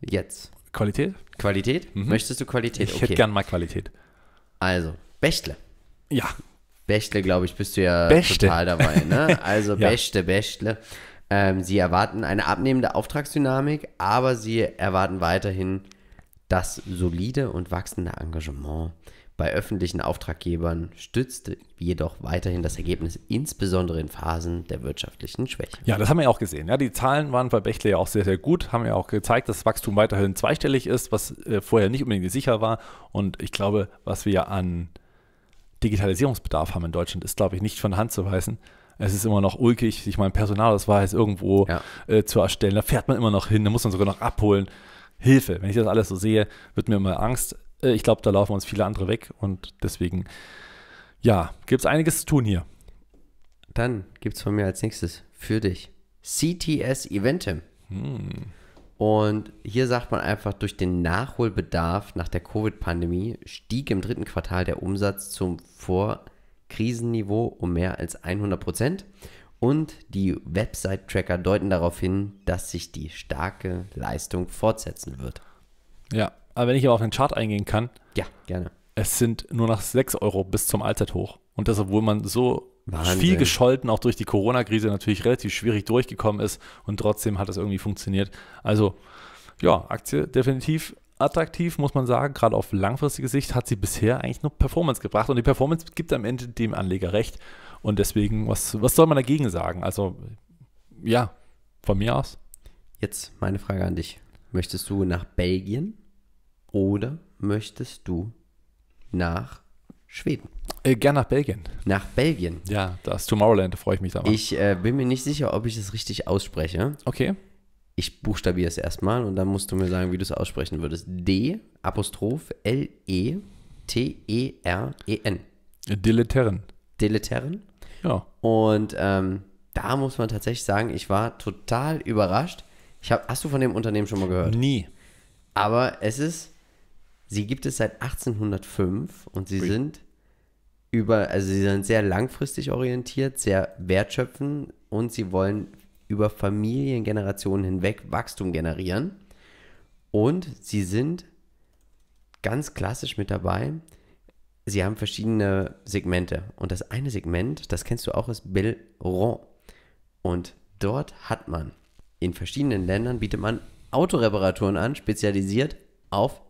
Jetzt. Qualität? Qualität? Mhm. Möchtest du Qualität? Ich okay. hätte gern mal Qualität. Also, Bächle. Ja. Bächle, glaube ich, bist du ja Bechtle. total dabei. Ne? Also ja. Bechtle, Bechtle. Ähm, sie erwarten eine abnehmende Auftragsdynamik, aber sie erwarten weiterhin das solide und wachsende Engagement bei öffentlichen Auftraggebern stützte jedoch weiterhin das Ergebnis, insbesondere in Phasen der wirtschaftlichen Schwäche. Ja, das haben wir ja auch gesehen. Ja, die Zahlen waren bei Bächle ja auch sehr, sehr gut, haben ja auch gezeigt, dass das Wachstum weiterhin zweistellig ist, was äh, vorher nicht unbedingt sicher war. Und ich glaube, was wir an Digitalisierungsbedarf haben in Deutschland, ist, glaube ich, nicht von Hand zu weisen. Es ist immer noch ulkig, sich mal einen Personalausweis irgendwo ja. äh, zu erstellen. Da fährt man immer noch hin, da muss man sogar noch abholen. Hilfe, wenn ich das alles so sehe, wird mir immer Angst. Äh, ich glaube, da laufen uns viele andere weg und deswegen, ja, gibt es einiges zu tun hier. Dann gibt es von mir als nächstes für dich CTS Eventim. Hm. Und hier sagt man einfach, durch den Nachholbedarf nach der Covid-Pandemie stieg im dritten Quartal der Umsatz zum Vorkrisenniveau um mehr als 100 Prozent. Und die Website-Tracker deuten darauf hin, dass sich die starke Leistung fortsetzen wird. Ja, aber wenn ich aber auf den Chart eingehen kann. Ja, gerne. Es sind nur noch 6 Euro bis zum Allzeithoch. Und das, obwohl man so Wahnsinn. viel gescholten auch durch die Corona-Krise natürlich relativ schwierig durchgekommen ist und trotzdem hat das irgendwie funktioniert. Also ja, Aktie definitiv attraktiv, muss man sagen. Gerade auf langfristige Sicht hat sie bisher eigentlich nur Performance gebracht und die Performance gibt am Ende dem Anleger recht. Und deswegen, was, was soll man dagegen sagen? Also ja, von mir aus. Jetzt meine Frage an dich. Möchtest du nach Belgien? oder möchtest du nach Schweden? Äh, gern nach Belgien. Nach Belgien. Ja, das Tomorrowland, da freue ich mich da Ich äh, bin mir nicht sicher, ob ich es richtig ausspreche. Okay. Ich buchstabiere es erstmal und dann musst du mir sagen, wie du es aussprechen würdest. D Apostroph L E T E R E N. Diletterren. Diletterren. Ja. Und ähm, da muss man tatsächlich sagen, ich war total überrascht. Ich hab, hast du von dem Unternehmen schon mal gehört? Nie. Aber es ist Sie gibt es seit 1805 und sie Ui. sind über, also sie sind sehr langfristig orientiert, sehr wertschöpfend und sie wollen über Familiengenerationen hinweg Wachstum generieren. Und sie sind ganz klassisch mit dabei. Sie haben verschiedene Segmente. Und das eine Segment, das kennst du auch, ist Bill Rond. Und dort hat man in verschiedenen Ländern bietet man Autoreparaturen an, spezialisiert auf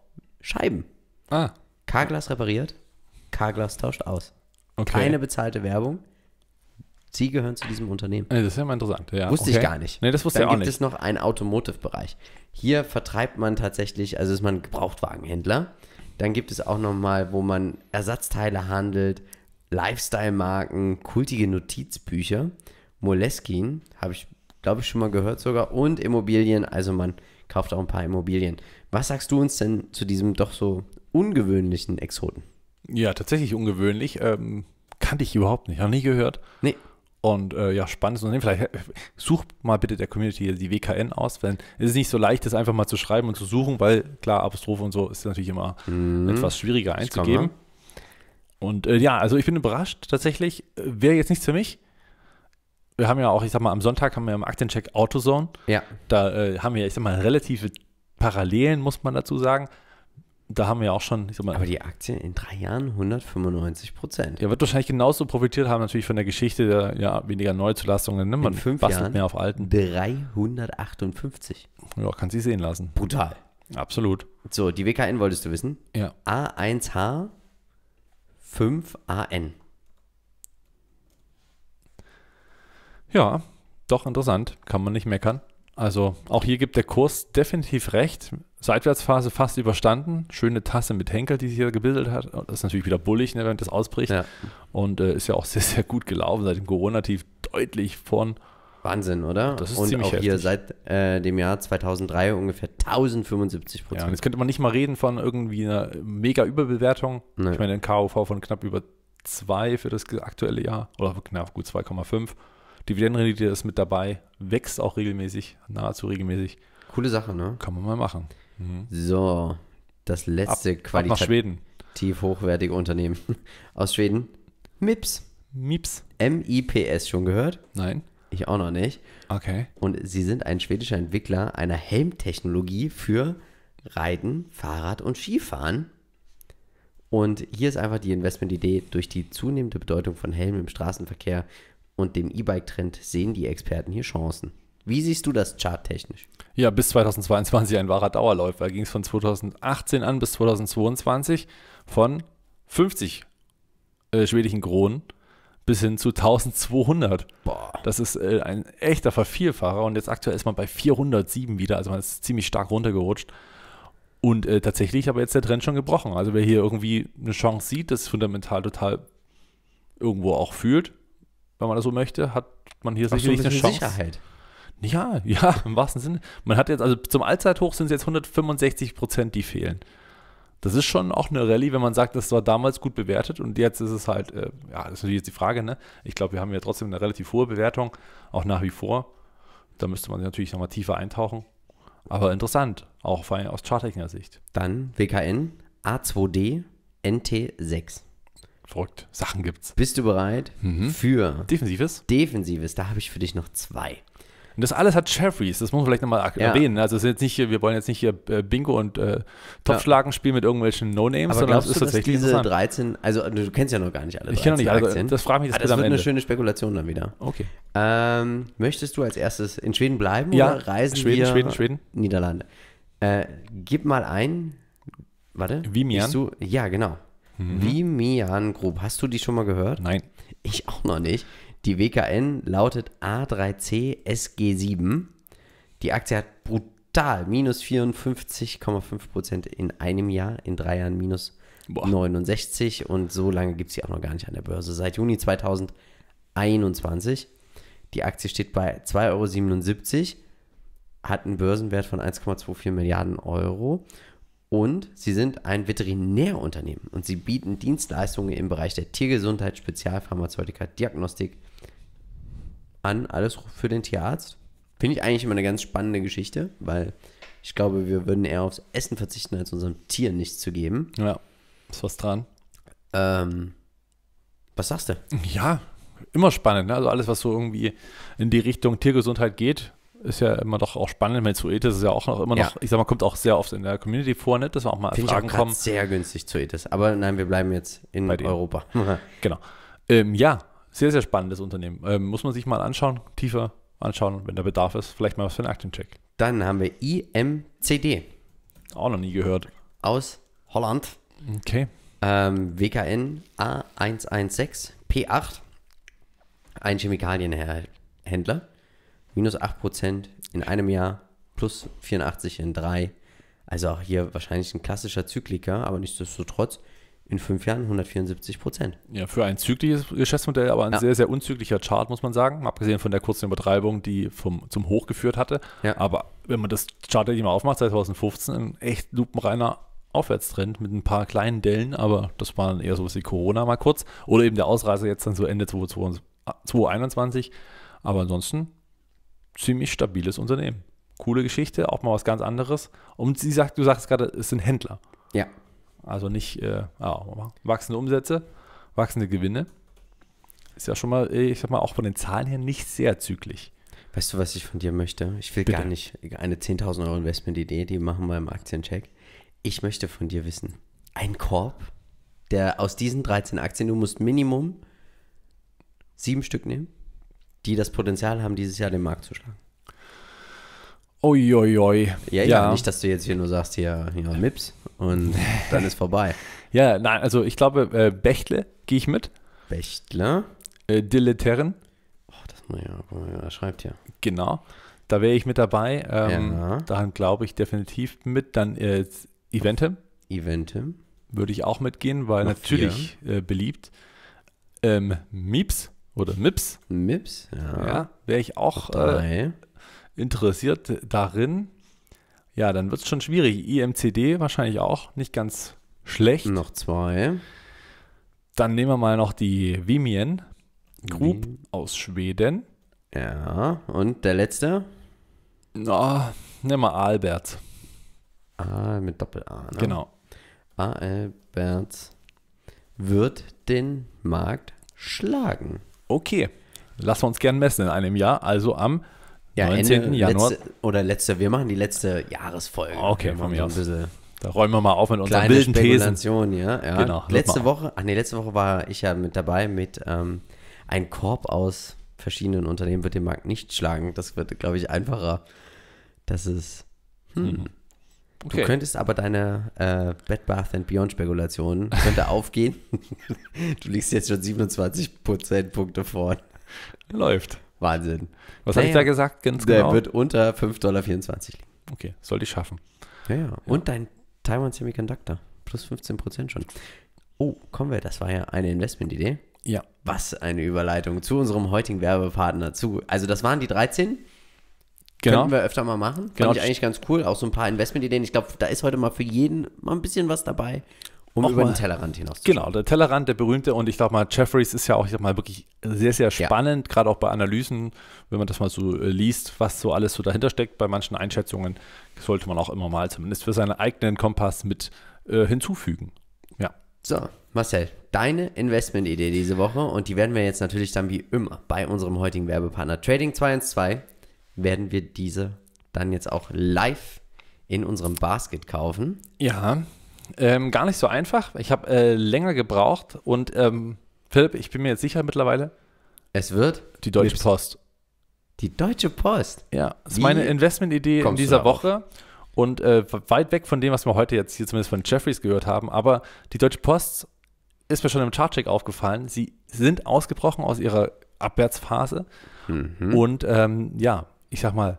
Scheiben. Ah. Carglass repariert, Carglass tauscht aus. Okay. Keine bezahlte Werbung. Sie gehören zu diesem Unternehmen. Das ist ja mal interessant. Ja, wusste okay. ich gar nicht. Nee, das wusste Dann ich auch gibt nicht. es noch einen Automotive-Bereich. Hier vertreibt man tatsächlich, also ist man Gebrauchtwagenhändler. Dann gibt es auch nochmal, wo man Ersatzteile handelt, Lifestyle-Marken, kultige Notizbücher, Moleskin, habe ich, glaube ich, schon mal gehört sogar, und Immobilien. Also man kauft auch ein paar Immobilien. Was sagst du uns denn zu diesem doch so ungewöhnlichen Exoten? Ja, tatsächlich ungewöhnlich. Ähm, kannte ich überhaupt nicht, noch nie gehört. Nee. Und äh, ja, spannendes Unternehmen. Vielleicht äh, such mal bitte der Community die WKN aus, denn es ist nicht so leicht, das einfach mal zu schreiben und zu suchen, weil klar, Apostrophe und so ist natürlich immer mhm. etwas schwieriger einzugeben. Und äh, ja, also ich bin überrascht tatsächlich. Wäre jetzt nichts für mich. Wir haben ja auch, ich sag mal, am Sonntag haben wir im Aktiencheck AutoZone. Ja. Da äh, haben wir, ich sag mal, relative Parallelen muss man dazu sagen. Da haben wir auch schon. Ich sag mal, Aber die Aktien in drei Jahren 195 Prozent. Ja, wird wahrscheinlich genauso profitiert haben, natürlich von der Geschichte der ja, weniger Neuzulassungen. Ne? Man in fünf bastelt Jahren mehr auf alten. 358. Ja, kann sie sehen lassen. Brutal. Absolut. So, die WKN wolltest du wissen? Ja. A1H 5AN. Ja, doch interessant. Kann man nicht meckern. Also auch hier gibt der Kurs definitiv recht. Seitwärtsphase fast überstanden. Schöne Tasse mit Henkel, die sich hier gebildet hat. Das ist natürlich wieder bullig, ne, wenn das ausbricht. Ja. Und äh, ist ja auch sehr, sehr gut gelaufen. Seit dem Corona-Tief deutlich von. Wahnsinn, oder? Das ist und ziemlich auch heftig. seit äh, dem Jahr 2003 ungefähr 1075 Prozent. Ja, jetzt könnte man nicht mal reden von irgendwie einer mega Überbewertung. Nee. Ich meine, ein KOV von knapp über 2 für das aktuelle Jahr oder knapp gut 2,5. Dividendenrendite ist mit dabei, wächst auch regelmäßig, nahezu regelmäßig. Coole Sache, ne? Kann man mal machen. Mhm. So, das letzte ab, qualitativ ab hochwertige Unternehmen aus Schweden. MIPS. MIPS. M-I-P-S, schon gehört? Nein. Ich auch noch nicht. Okay. Und sie sind ein schwedischer Entwickler einer Helmtechnologie für Reiten, Fahrrad und Skifahren. Und hier ist einfach die Investmentidee, durch die zunehmende Bedeutung von Helmen im Straßenverkehr und dem E-Bike-Trend sehen die Experten hier Chancen. Wie siehst du das charttechnisch? Ja, bis 2022 ein wahrer Dauerläufer. Ging es von 2018 an bis 2022 von 50 äh, schwedischen Kronen bis hin zu 1200. Boah. Das ist äh, ein echter Vervielfacher und jetzt aktuell ist man bei 407 wieder, also man ist ziemlich stark runtergerutscht. Und äh, tatsächlich aber jetzt der Trend schon gebrochen. Also wer hier irgendwie eine Chance sieht, das fundamental total irgendwo auch fühlt, wenn man das so möchte, hat man hier Ach sicherlich so ein eine Chance. Sicherheit. Ja, ja, im wahrsten Sinne. Man hat jetzt, also zum Allzeithoch sind es jetzt 165 Prozent, die fehlen. Das ist schon auch eine Rallye, wenn man sagt, das war damals gut bewertet und jetzt ist es halt, äh, ja, das ist natürlich jetzt die Frage, ne? Ich glaube, wir haben ja trotzdem eine relativ hohe Bewertung, auch nach wie vor. Da müsste man natürlich nochmal tiefer eintauchen. Aber interessant, auch vor allem aus charttechnischer Sicht. Dann WKN A2D NT6. Verrückt. Sachen gibt's. Bist du bereit mhm. für Defensives? Defensives, da habe ich für dich noch zwei. Und das alles hat Jeffries, das muss man vielleicht nochmal ja. erwähnen. Also jetzt nicht, wir wollen jetzt nicht hier äh, Bingo und äh, Topfschlagen spielen mit irgendwelchen No-Names, sondern es ist du, tatsächlich diese 13, also du kennst ja noch gar nicht alle 13 Ich kenne noch nicht alle, das frage mich jetzt Das ah, wird eine schöne Spekulation dann wieder. Okay. Ähm, möchtest du als erstes in Schweden bleiben ja. oder reisen Schweden, wir? Schweden, Schweden, Schweden. Niederlande. Äh, gib mal ein, warte. Wie mir? ja, genau. Mhm. Vimian Group. Hast du die schon mal gehört? Nein. Ich auch noch nicht. Die WKN lautet A3C SG7. Die Aktie hat brutal minus 54,5 Prozent in einem Jahr, in drei Jahren minus Boah. 69 und so lange gibt es sie auch noch gar nicht an der Börse. Seit Juni 2021. Die Aktie steht bei 2,77 Euro, hat einen Börsenwert von 1,24 Milliarden Euro und sie sind ein Veterinärunternehmen und sie bieten Dienstleistungen im Bereich der Tiergesundheit, Spezialpharmazeutika, Diagnostik an. Alles für den Tierarzt. Finde ich eigentlich immer eine ganz spannende Geschichte, weil ich glaube, wir würden eher aufs Essen verzichten, als unserem Tier nichts zu geben. Ja, ist was dran. Ähm, was sagst du? Ja, immer spannend. Ne? Also alles, was so irgendwie in die Richtung Tiergesundheit geht, ist ja immer doch auch spannend. Mit Zoetis ist ja auch noch immer ja. noch, ich sag mal, kommt auch sehr oft in der Community vor, nicht? Ne? dass wir auch mal Find Fragen ich auch kommen. sehr günstig Zoetis. Aber nein, wir bleiben jetzt in Europa. genau. Ähm, ja, sehr, sehr spannendes Unternehmen. Ähm, muss man sich mal anschauen, tiefer anschauen, wenn der Bedarf ist. Vielleicht mal was für einen Aktiencheck. Dann haben wir IMCD. Auch noch nie gehört. Aus Holland. Okay. Ähm, WKN A116 P8. Ein Chemikalienhändler minus 8% in einem Jahr, plus 84 in drei. Also auch hier wahrscheinlich ein klassischer Zykliker, aber nichtsdestotrotz in fünf Jahren 174 Prozent. Ja, für ein zyklisches Geschäftsmodell, aber ein ja. sehr, sehr unzüglicher Chart, muss man sagen. Abgesehen von der kurzen Übertreibung, die vom, zum Hoch geführt hatte. Ja. Aber wenn man das Chart nicht mal aufmacht, 2015, ein echt lupenreiner Aufwärtstrend mit ein paar kleinen Dellen, aber das waren eher sowas wie Corona mal kurz. Oder eben der Ausreißer jetzt dann so Ende 2021. Aber ansonsten ziemlich stabiles Unternehmen. Coole Geschichte, auch mal was ganz anderes. Und sie sagt, du sagst gerade, es sind Händler. Ja. Also nicht äh, wachsende Umsätze, wachsende Gewinne. Ist ja schon mal, äh, ich sag mal, auch von den Zahlen her nicht sehr zügig. Weißt du, was ich von dir möchte? Ich will Bitte. gar nicht eine 10.000 Euro Investment-Idee, die machen wir im Aktiencheck. Ich möchte von dir wissen, ein Korb, der aus diesen 13 Aktien, du musst Minimum sieben Stück nehmen die das Potenzial haben, dieses Jahr den Markt zu schlagen. Uiuiui. Ui, ui. Ja, ja, ja, nicht, dass du jetzt hier nur sagst, hier, hier Mips und dann ist vorbei. ja, nein, also ich glaube, äh, Bechtle gehe ich mit. Bechtle. Äh, Dilleterren. Oh, das muss ja, er schreibt hier. Genau. Da wäre ich mit dabei. Ähm, ja. Daran glaube ich definitiv mit. Dann äh, Eventem. Eventem. Würde ich auch mitgehen, weil Noch natürlich äh, beliebt. Ähm, Mieps oder MIPS. MIPS, ja. ja Wäre ich auch äh, interessiert darin. Ja, dann wird es schon schwierig. IMCD wahrscheinlich auch nicht ganz schlecht. Noch zwei. Dann nehmen wir mal noch die Vimien Group Vim. aus Schweden. Ja, und der letzte? Na, oh, nimm mal Albert. A mit Doppel-A, ne? Genau. Albert wird den Markt schlagen. Okay, lassen wir uns gern messen in einem Jahr, also am ja, 19. Ende, Januar. Letzte, oder letzte, wir machen die letzte Jahresfolge. Okay, von mir aus. Da räumen wir mal auf mit unseren wilden Spekulation, Thesen. Ja, ja. Genau, letzte Woche, ach nee, letzte Woche war ich ja mit dabei mit ähm, ein Korb aus verschiedenen Unternehmen wird den Markt nicht schlagen. Das wird, glaube ich, einfacher. Das ist. Hm. Mhm. Okay. Du könntest aber deine äh, Bed Bath and Beyond Spekulationen könnte aufgehen. du liegst jetzt schon 27 Prozentpunkte vorn. Läuft. Wahnsinn. Was naja, habe ich da gesagt? Ganz der genau. wird unter 5,24 Dollar liegen. Okay, sollte ich schaffen. Ja, ja. Und dein Taiwan Semiconductor. Plus 15 Prozent schon. Oh, kommen wir, das war ja eine Investmentidee. Ja. Was eine Überleitung zu unserem heutigen Werbepartner zu. Also das waren die 13. Genau. Könnten wir öfter mal machen. Genau. Fand ich eigentlich ganz cool. Auch so ein paar Investmentideen. Ich glaube, da ist heute mal für jeden mal ein bisschen was dabei. Um auch über mal, den Tellerrand hinaus. Genau, der Tellerrand, der berühmte. Und ich sag mal, Jeffries ist ja auch, ich sag mal, wirklich sehr, sehr spannend, ja. gerade auch bei Analysen, wenn man das mal so äh, liest, was so alles so dahinter steckt. Bei manchen Einschätzungen sollte man auch immer mal zumindest für seinen eigenen Kompass mit äh, hinzufügen. Ja. So, Marcel, deine Investmentidee diese Woche und die werden wir jetzt natürlich dann wie immer bei unserem heutigen Werbepartner Trading 212 werden wir diese dann jetzt auch live in unserem Basket kaufen. Ja, ähm, gar nicht so einfach. Ich habe äh, länger gebraucht und ähm, Philipp, ich bin mir jetzt sicher mittlerweile. Es wird die Deutsche Post. Die Deutsche Post. Ja, das ist Wie meine Investmentidee in dieser Woche und äh, weit weg von dem, was wir heute jetzt hier zumindest von Jeffreys gehört haben. Aber die Deutsche Post ist mir schon im Chartcheck aufgefallen. Sie sind ausgebrochen aus ihrer Abwärtsphase. Mhm. Und ähm, ja, ich sag mal,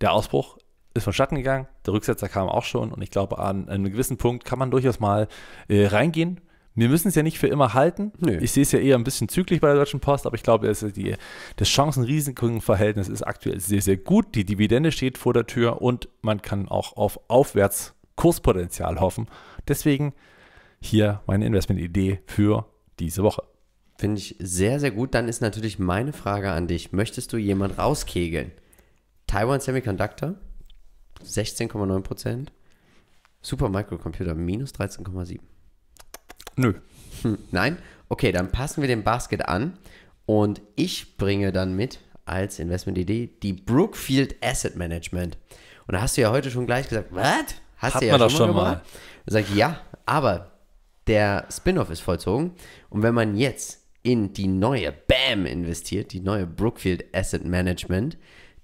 der Ausbruch ist vonstatten gegangen, der Rücksetzer kam auch schon und ich glaube, an einem gewissen Punkt kann man durchaus mal äh, reingehen. Wir müssen es ja nicht für immer halten. Nö. Ich sehe es ja eher ein bisschen zügig bei der Deutschen Post, aber ich glaube, es ist die, das Chancen-Risiken-Verhältnis ist aktuell sehr, sehr gut. Die Dividende steht vor der Tür und man kann auch auf Aufwärtskurspotenzial hoffen. Deswegen hier meine Investmentidee für diese Woche. Finde ich sehr, sehr gut. Dann ist natürlich meine Frage an dich. Möchtest du jemand rauskegeln? Taiwan Semiconductor 16,9 Prozent. Super Microcomputer minus 13,7. Nö. Hm, nein? Okay, dann passen wir den Basket an und ich bringe dann mit als Investmentidee die Brookfield Asset Management. Und da hast du ja heute schon gleich gesagt, was? Hast Hat du ja man schon, mal. mal. Und sag ich, ja, aber der Spin-off ist vollzogen und wenn man jetzt in die neue BAM investiert, die neue Brookfield Asset Management,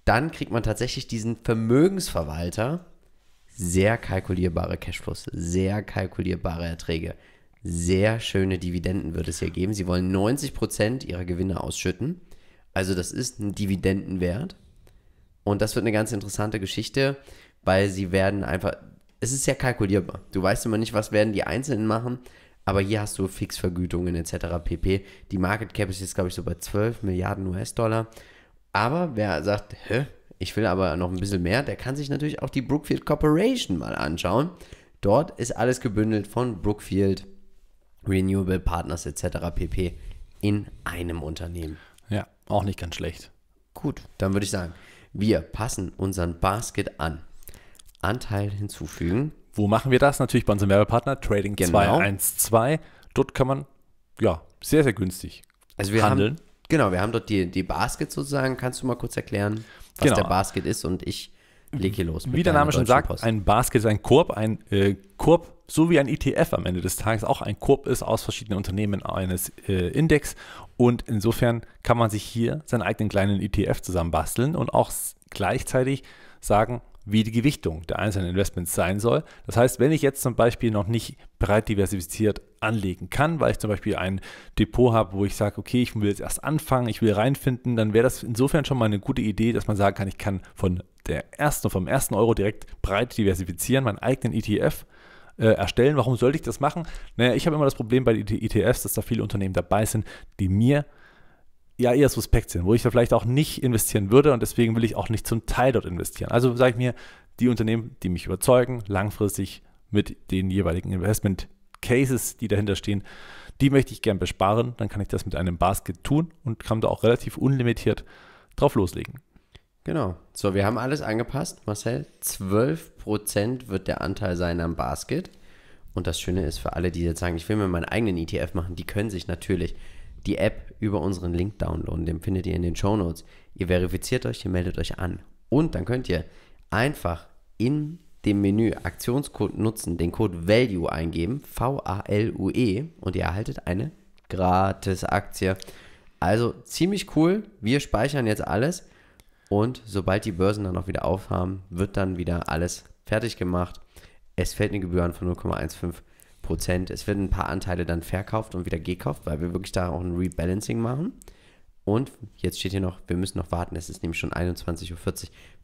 dann kriegt man tatsächlich diesen Vermögensverwalter sehr kalkulierbare Cashflows, sehr kalkulierbare Erträge, sehr schöne Dividenden wird es hier geben. Sie wollen 90% ihrer Gewinne ausschütten. Also das ist ein Dividendenwert. Und das wird eine ganz interessante Geschichte, weil sie werden einfach, es ist sehr kalkulierbar. Du weißt immer nicht, was werden die Einzelnen machen, aber hier hast du Fixvergütungen etc. pp. Die Market Cap ist jetzt, glaube ich, so bei 12 Milliarden US-Dollar. Aber wer sagt, hä, ich will aber noch ein bisschen mehr, der kann sich natürlich auch die Brookfield Corporation mal anschauen. Dort ist alles gebündelt von Brookfield, Renewable Partners etc. pp. in einem Unternehmen. Ja, auch nicht ganz schlecht. Gut, dann würde ich sagen, wir passen unseren Basket an. Anteil hinzufügen. Wo machen wir das? Natürlich bei unserem Werbepartner Trading genau. 212. Dort kann man ja sehr, sehr günstig also wir handeln. Haben Genau, wir haben dort die, die Basket sozusagen. Kannst du mal kurz erklären, was genau. der Basket ist? Und ich lege hier los. Wie der Name schon sagt, Post. ein Basket ist ein Korb, ein äh, Korb, so wie ein ETF am Ende des Tages auch ein Korb ist aus verschiedenen Unternehmen eines äh, Index. Und insofern kann man sich hier seinen eigenen kleinen ETF zusammenbasteln und auch gleichzeitig sagen, wie die Gewichtung der einzelnen Investments sein soll. Das heißt, wenn ich jetzt zum Beispiel noch nicht breit diversifiziert anlegen kann, weil ich zum Beispiel ein Depot habe, wo ich sage, okay, ich will jetzt erst anfangen, ich will reinfinden, dann wäre das insofern schon mal eine gute Idee, dass man sagen kann, ich kann von der ersten, vom ersten Euro direkt breit diversifizieren, meinen eigenen ETF äh, erstellen. Warum sollte ich das machen? Naja, ich habe immer das Problem bei den ETFs, e dass da viele Unternehmen dabei sind, die mir ja eher suspekt sind, wo ich da vielleicht auch nicht investieren würde und deswegen will ich auch nicht zum Teil dort investieren. Also sage ich mir, die Unternehmen, die mich überzeugen, langfristig mit den jeweiligen Investment Cases, die dahinter stehen, die möchte ich gern besparen. Dann kann ich das mit einem Basket tun und kann da auch relativ unlimitiert drauf loslegen. Genau. So, wir haben alles angepasst, Marcel. 12% wird der Anteil sein am Basket. Und das Schöne ist für alle, die jetzt sagen, ich will mir meinen eigenen ETF machen, die können sich natürlich die App über unseren Link downloaden. Den findet ihr in den Show Notes. Ihr verifiziert euch, ihr meldet euch an. Und dann könnt ihr einfach in dem Menü Aktionscode nutzen, den Code VALUE eingeben, V-A-L-U-E, und ihr erhaltet eine Gratis-Aktie. Also ziemlich cool. Wir speichern jetzt alles und sobald die Börsen dann auch wieder aufhaben, wird dann wieder alles fertig gemacht. Es fällt eine Gebühr an von 0,15 Es werden ein paar Anteile dann verkauft und wieder gekauft, weil wir wirklich da auch ein Rebalancing machen. Und jetzt steht hier noch, wir müssen noch warten, es ist nämlich schon 21.40 Uhr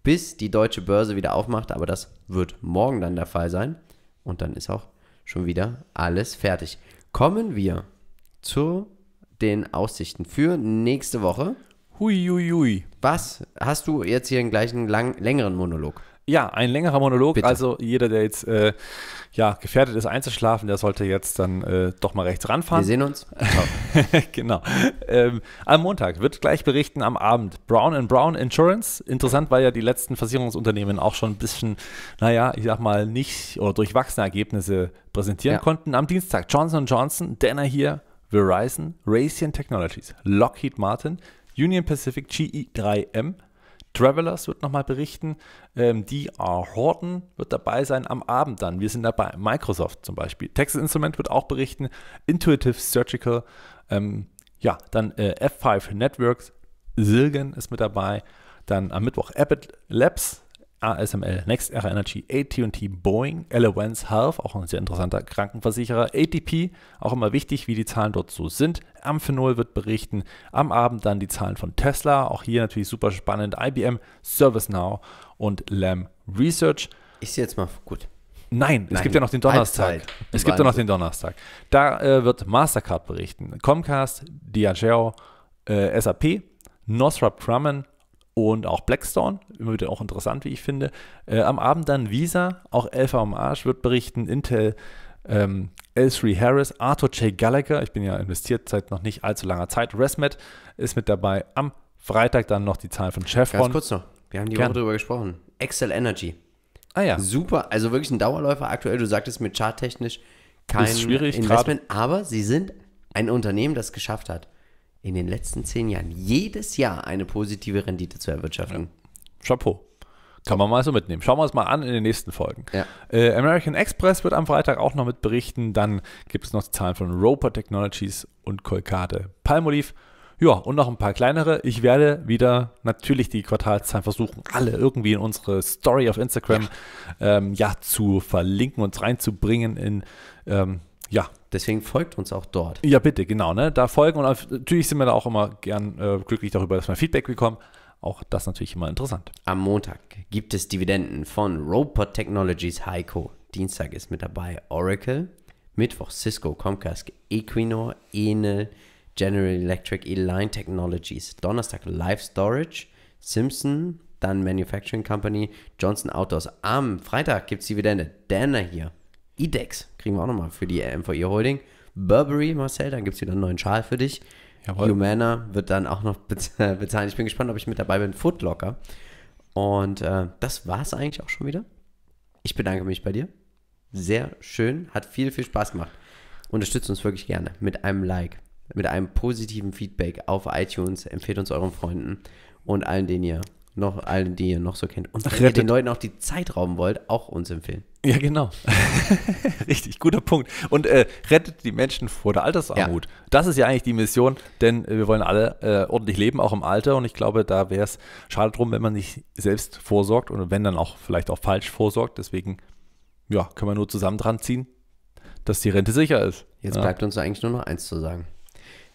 bis die deutsche Börse wieder aufmacht. Aber das wird morgen dann der Fall sein. Und dann ist auch schon wieder alles fertig. Kommen wir zu den Aussichten für nächste Woche. Hui, hui, hui. Was? Hast du jetzt hier gleich einen lang, längeren Monolog? Ja, ein längerer Monolog. Bitte. Also jeder, der jetzt äh, ja, gefährdet ist einzuschlafen, der sollte jetzt dann äh, doch mal rechts ranfahren. Wir sehen uns. genau. genau. Ähm, am Montag wird gleich berichten am Abend Brown Brown Insurance. Interessant, weil ja die letzten Versicherungsunternehmen auch schon ein bisschen, naja, ich sag mal, nicht oder durchwachsene Ergebnisse präsentieren ja. konnten. Am Dienstag Johnson Johnson, Denner hier, Verizon, Raytheon Technologies, Lockheed Martin, Union Pacific GE3M, Travelers wird nochmal berichten. Ähm, DR Horton wird dabei sein am Abend dann. Wir sind dabei. Microsoft zum Beispiel. Texas Instrument wird auch berichten. Intuitive Surgical. Ähm, ja, dann äh, F5 Networks. Silgen ist mit dabei. Dann am Mittwoch Abbott Labs ASML, Next Era Energy, AT&T, Boeing, Elevance Health, auch ein sehr interessanter Krankenversicherer, ATP, auch immer wichtig, wie die Zahlen dort so sind. Amphenol wird berichten, am Abend dann die Zahlen von Tesla, auch hier natürlich super spannend, IBM, ServiceNow und Lam Research. Ist jetzt mal gut. Nein, Nein, es gibt ja noch den Donnerstag. Es gibt ja noch den Donnerstag. Da äh, wird Mastercard berichten, Comcast, Diageo, äh, SAP, Northrop Grumman und auch Blackstone, immer wieder auch interessant, wie ich finde. Äh, am Abend dann Visa, auch Elfa am Arsch, wird berichten, Intel, ähm, L3 Harris, Arthur J. Gallagher, ich bin ja investiert seit noch nicht allzu langer Zeit, ResMed ist mit dabei. Am Freitag dann noch die Zahlen von Chevron. Ganz kurz noch, wir haben die Woche drüber gesprochen. Excel Energy. Ah ja. Super, also wirklich ein Dauerläufer aktuell, du sagtest mir charttechnisch kein Investment, aber sie sind ein Unternehmen, das es geschafft hat in den letzten zehn Jahren jedes Jahr eine positive Rendite zu erwirtschaften. Ja. Chapeau. Kann man mal so mitnehmen. Schauen wir uns mal an in den nächsten Folgen. Ja. Äh, American Express wird am Freitag auch noch mit berichten. Dann gibt es noch die Zahlen von Roper Technologies und Kolkate Palmolive. Ja, und noch ein paar kleinere. Ich werde wieder natürlich die Quartalszahlen versuchen, alle irgendwie in unsere Story auf Instagram ja, ähm, ja zu verlinken und reinzubringen in ähm, ja, Deswegen folgt uns auch dort. Ja, bitte, genau. Ne? Da folgen und natürlich sind wir da auch immer gern äh, glücklich darüber, dass wir Feedback bekommen. Auch das natürlich immer interessant. Am Montag gibt es Dividenden von Robot Technologies Heiko. Dienstag ist mit dabei Oracle. Mittwoch Cisco, Comcast, Equinor, Enel, General Electric, E-Line Technologies. Donnerstag Live Storage, Simpson, dann Manufacturing Company, Johnson Outdoors. Am Freitag gibt es Dividende. Danner hier. IDEX kriegen wir auch nochmal für die MVI Holding. Burberry, Marcel, dann gibt es wieder einen neuen Schal für dich. Jawohl. Humana wird dann auch noch bezahlen. Ich bin gespannt, ob ich mit dabei bin. Footlocker. Und äh, das war es eigentlich auch schon wieder. Ich bedanke mich bei dir. Sehr schön. Hat viel, viel Spaß gemacht. Unterstützt uns wirklich gerne mit einem Like, mit einem positiven Feedback auf iTunes. Empfehlt uns euren Freunden und allen, denen ihr noch, allen, die ihr noch so kennt. Und wenn ihr den Leuten auch die Zeit rauben wollt, auch uns empfehlen. Ja, genau. Richtig, guter Punkt. Und äh, rettet die Menschen vor der Altersarmut. Ja. Das ist ja eigentlich die Mission, denn äh, wir wollen alle äh, ordentlich leben, auch im Alter. Und ich glaube, da wäre es schade drum, wenn man nicht selbst vorsorgt und wenn dann auch vielleicht auch falsch vorsorgt. Deswegen, ja, können wir nur zusammen dran ziehen, dass die Rente sicher ist. Jetzt ja. bleibt uns eigentlich nur noch eins zu sagen.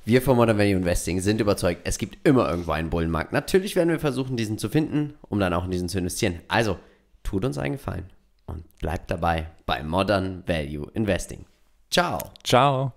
Wir von Modern Value Investing sind überzeugt, es gibt immer irgendwo einen Bullenmarkt. Natürlich werden wir versuchen, diesen zu finden, um dann auch in diesen zu investieren. Also, tut uns einen Gefallen und bleibt dabei bei Modern Value Investing. Ciao. Ciao.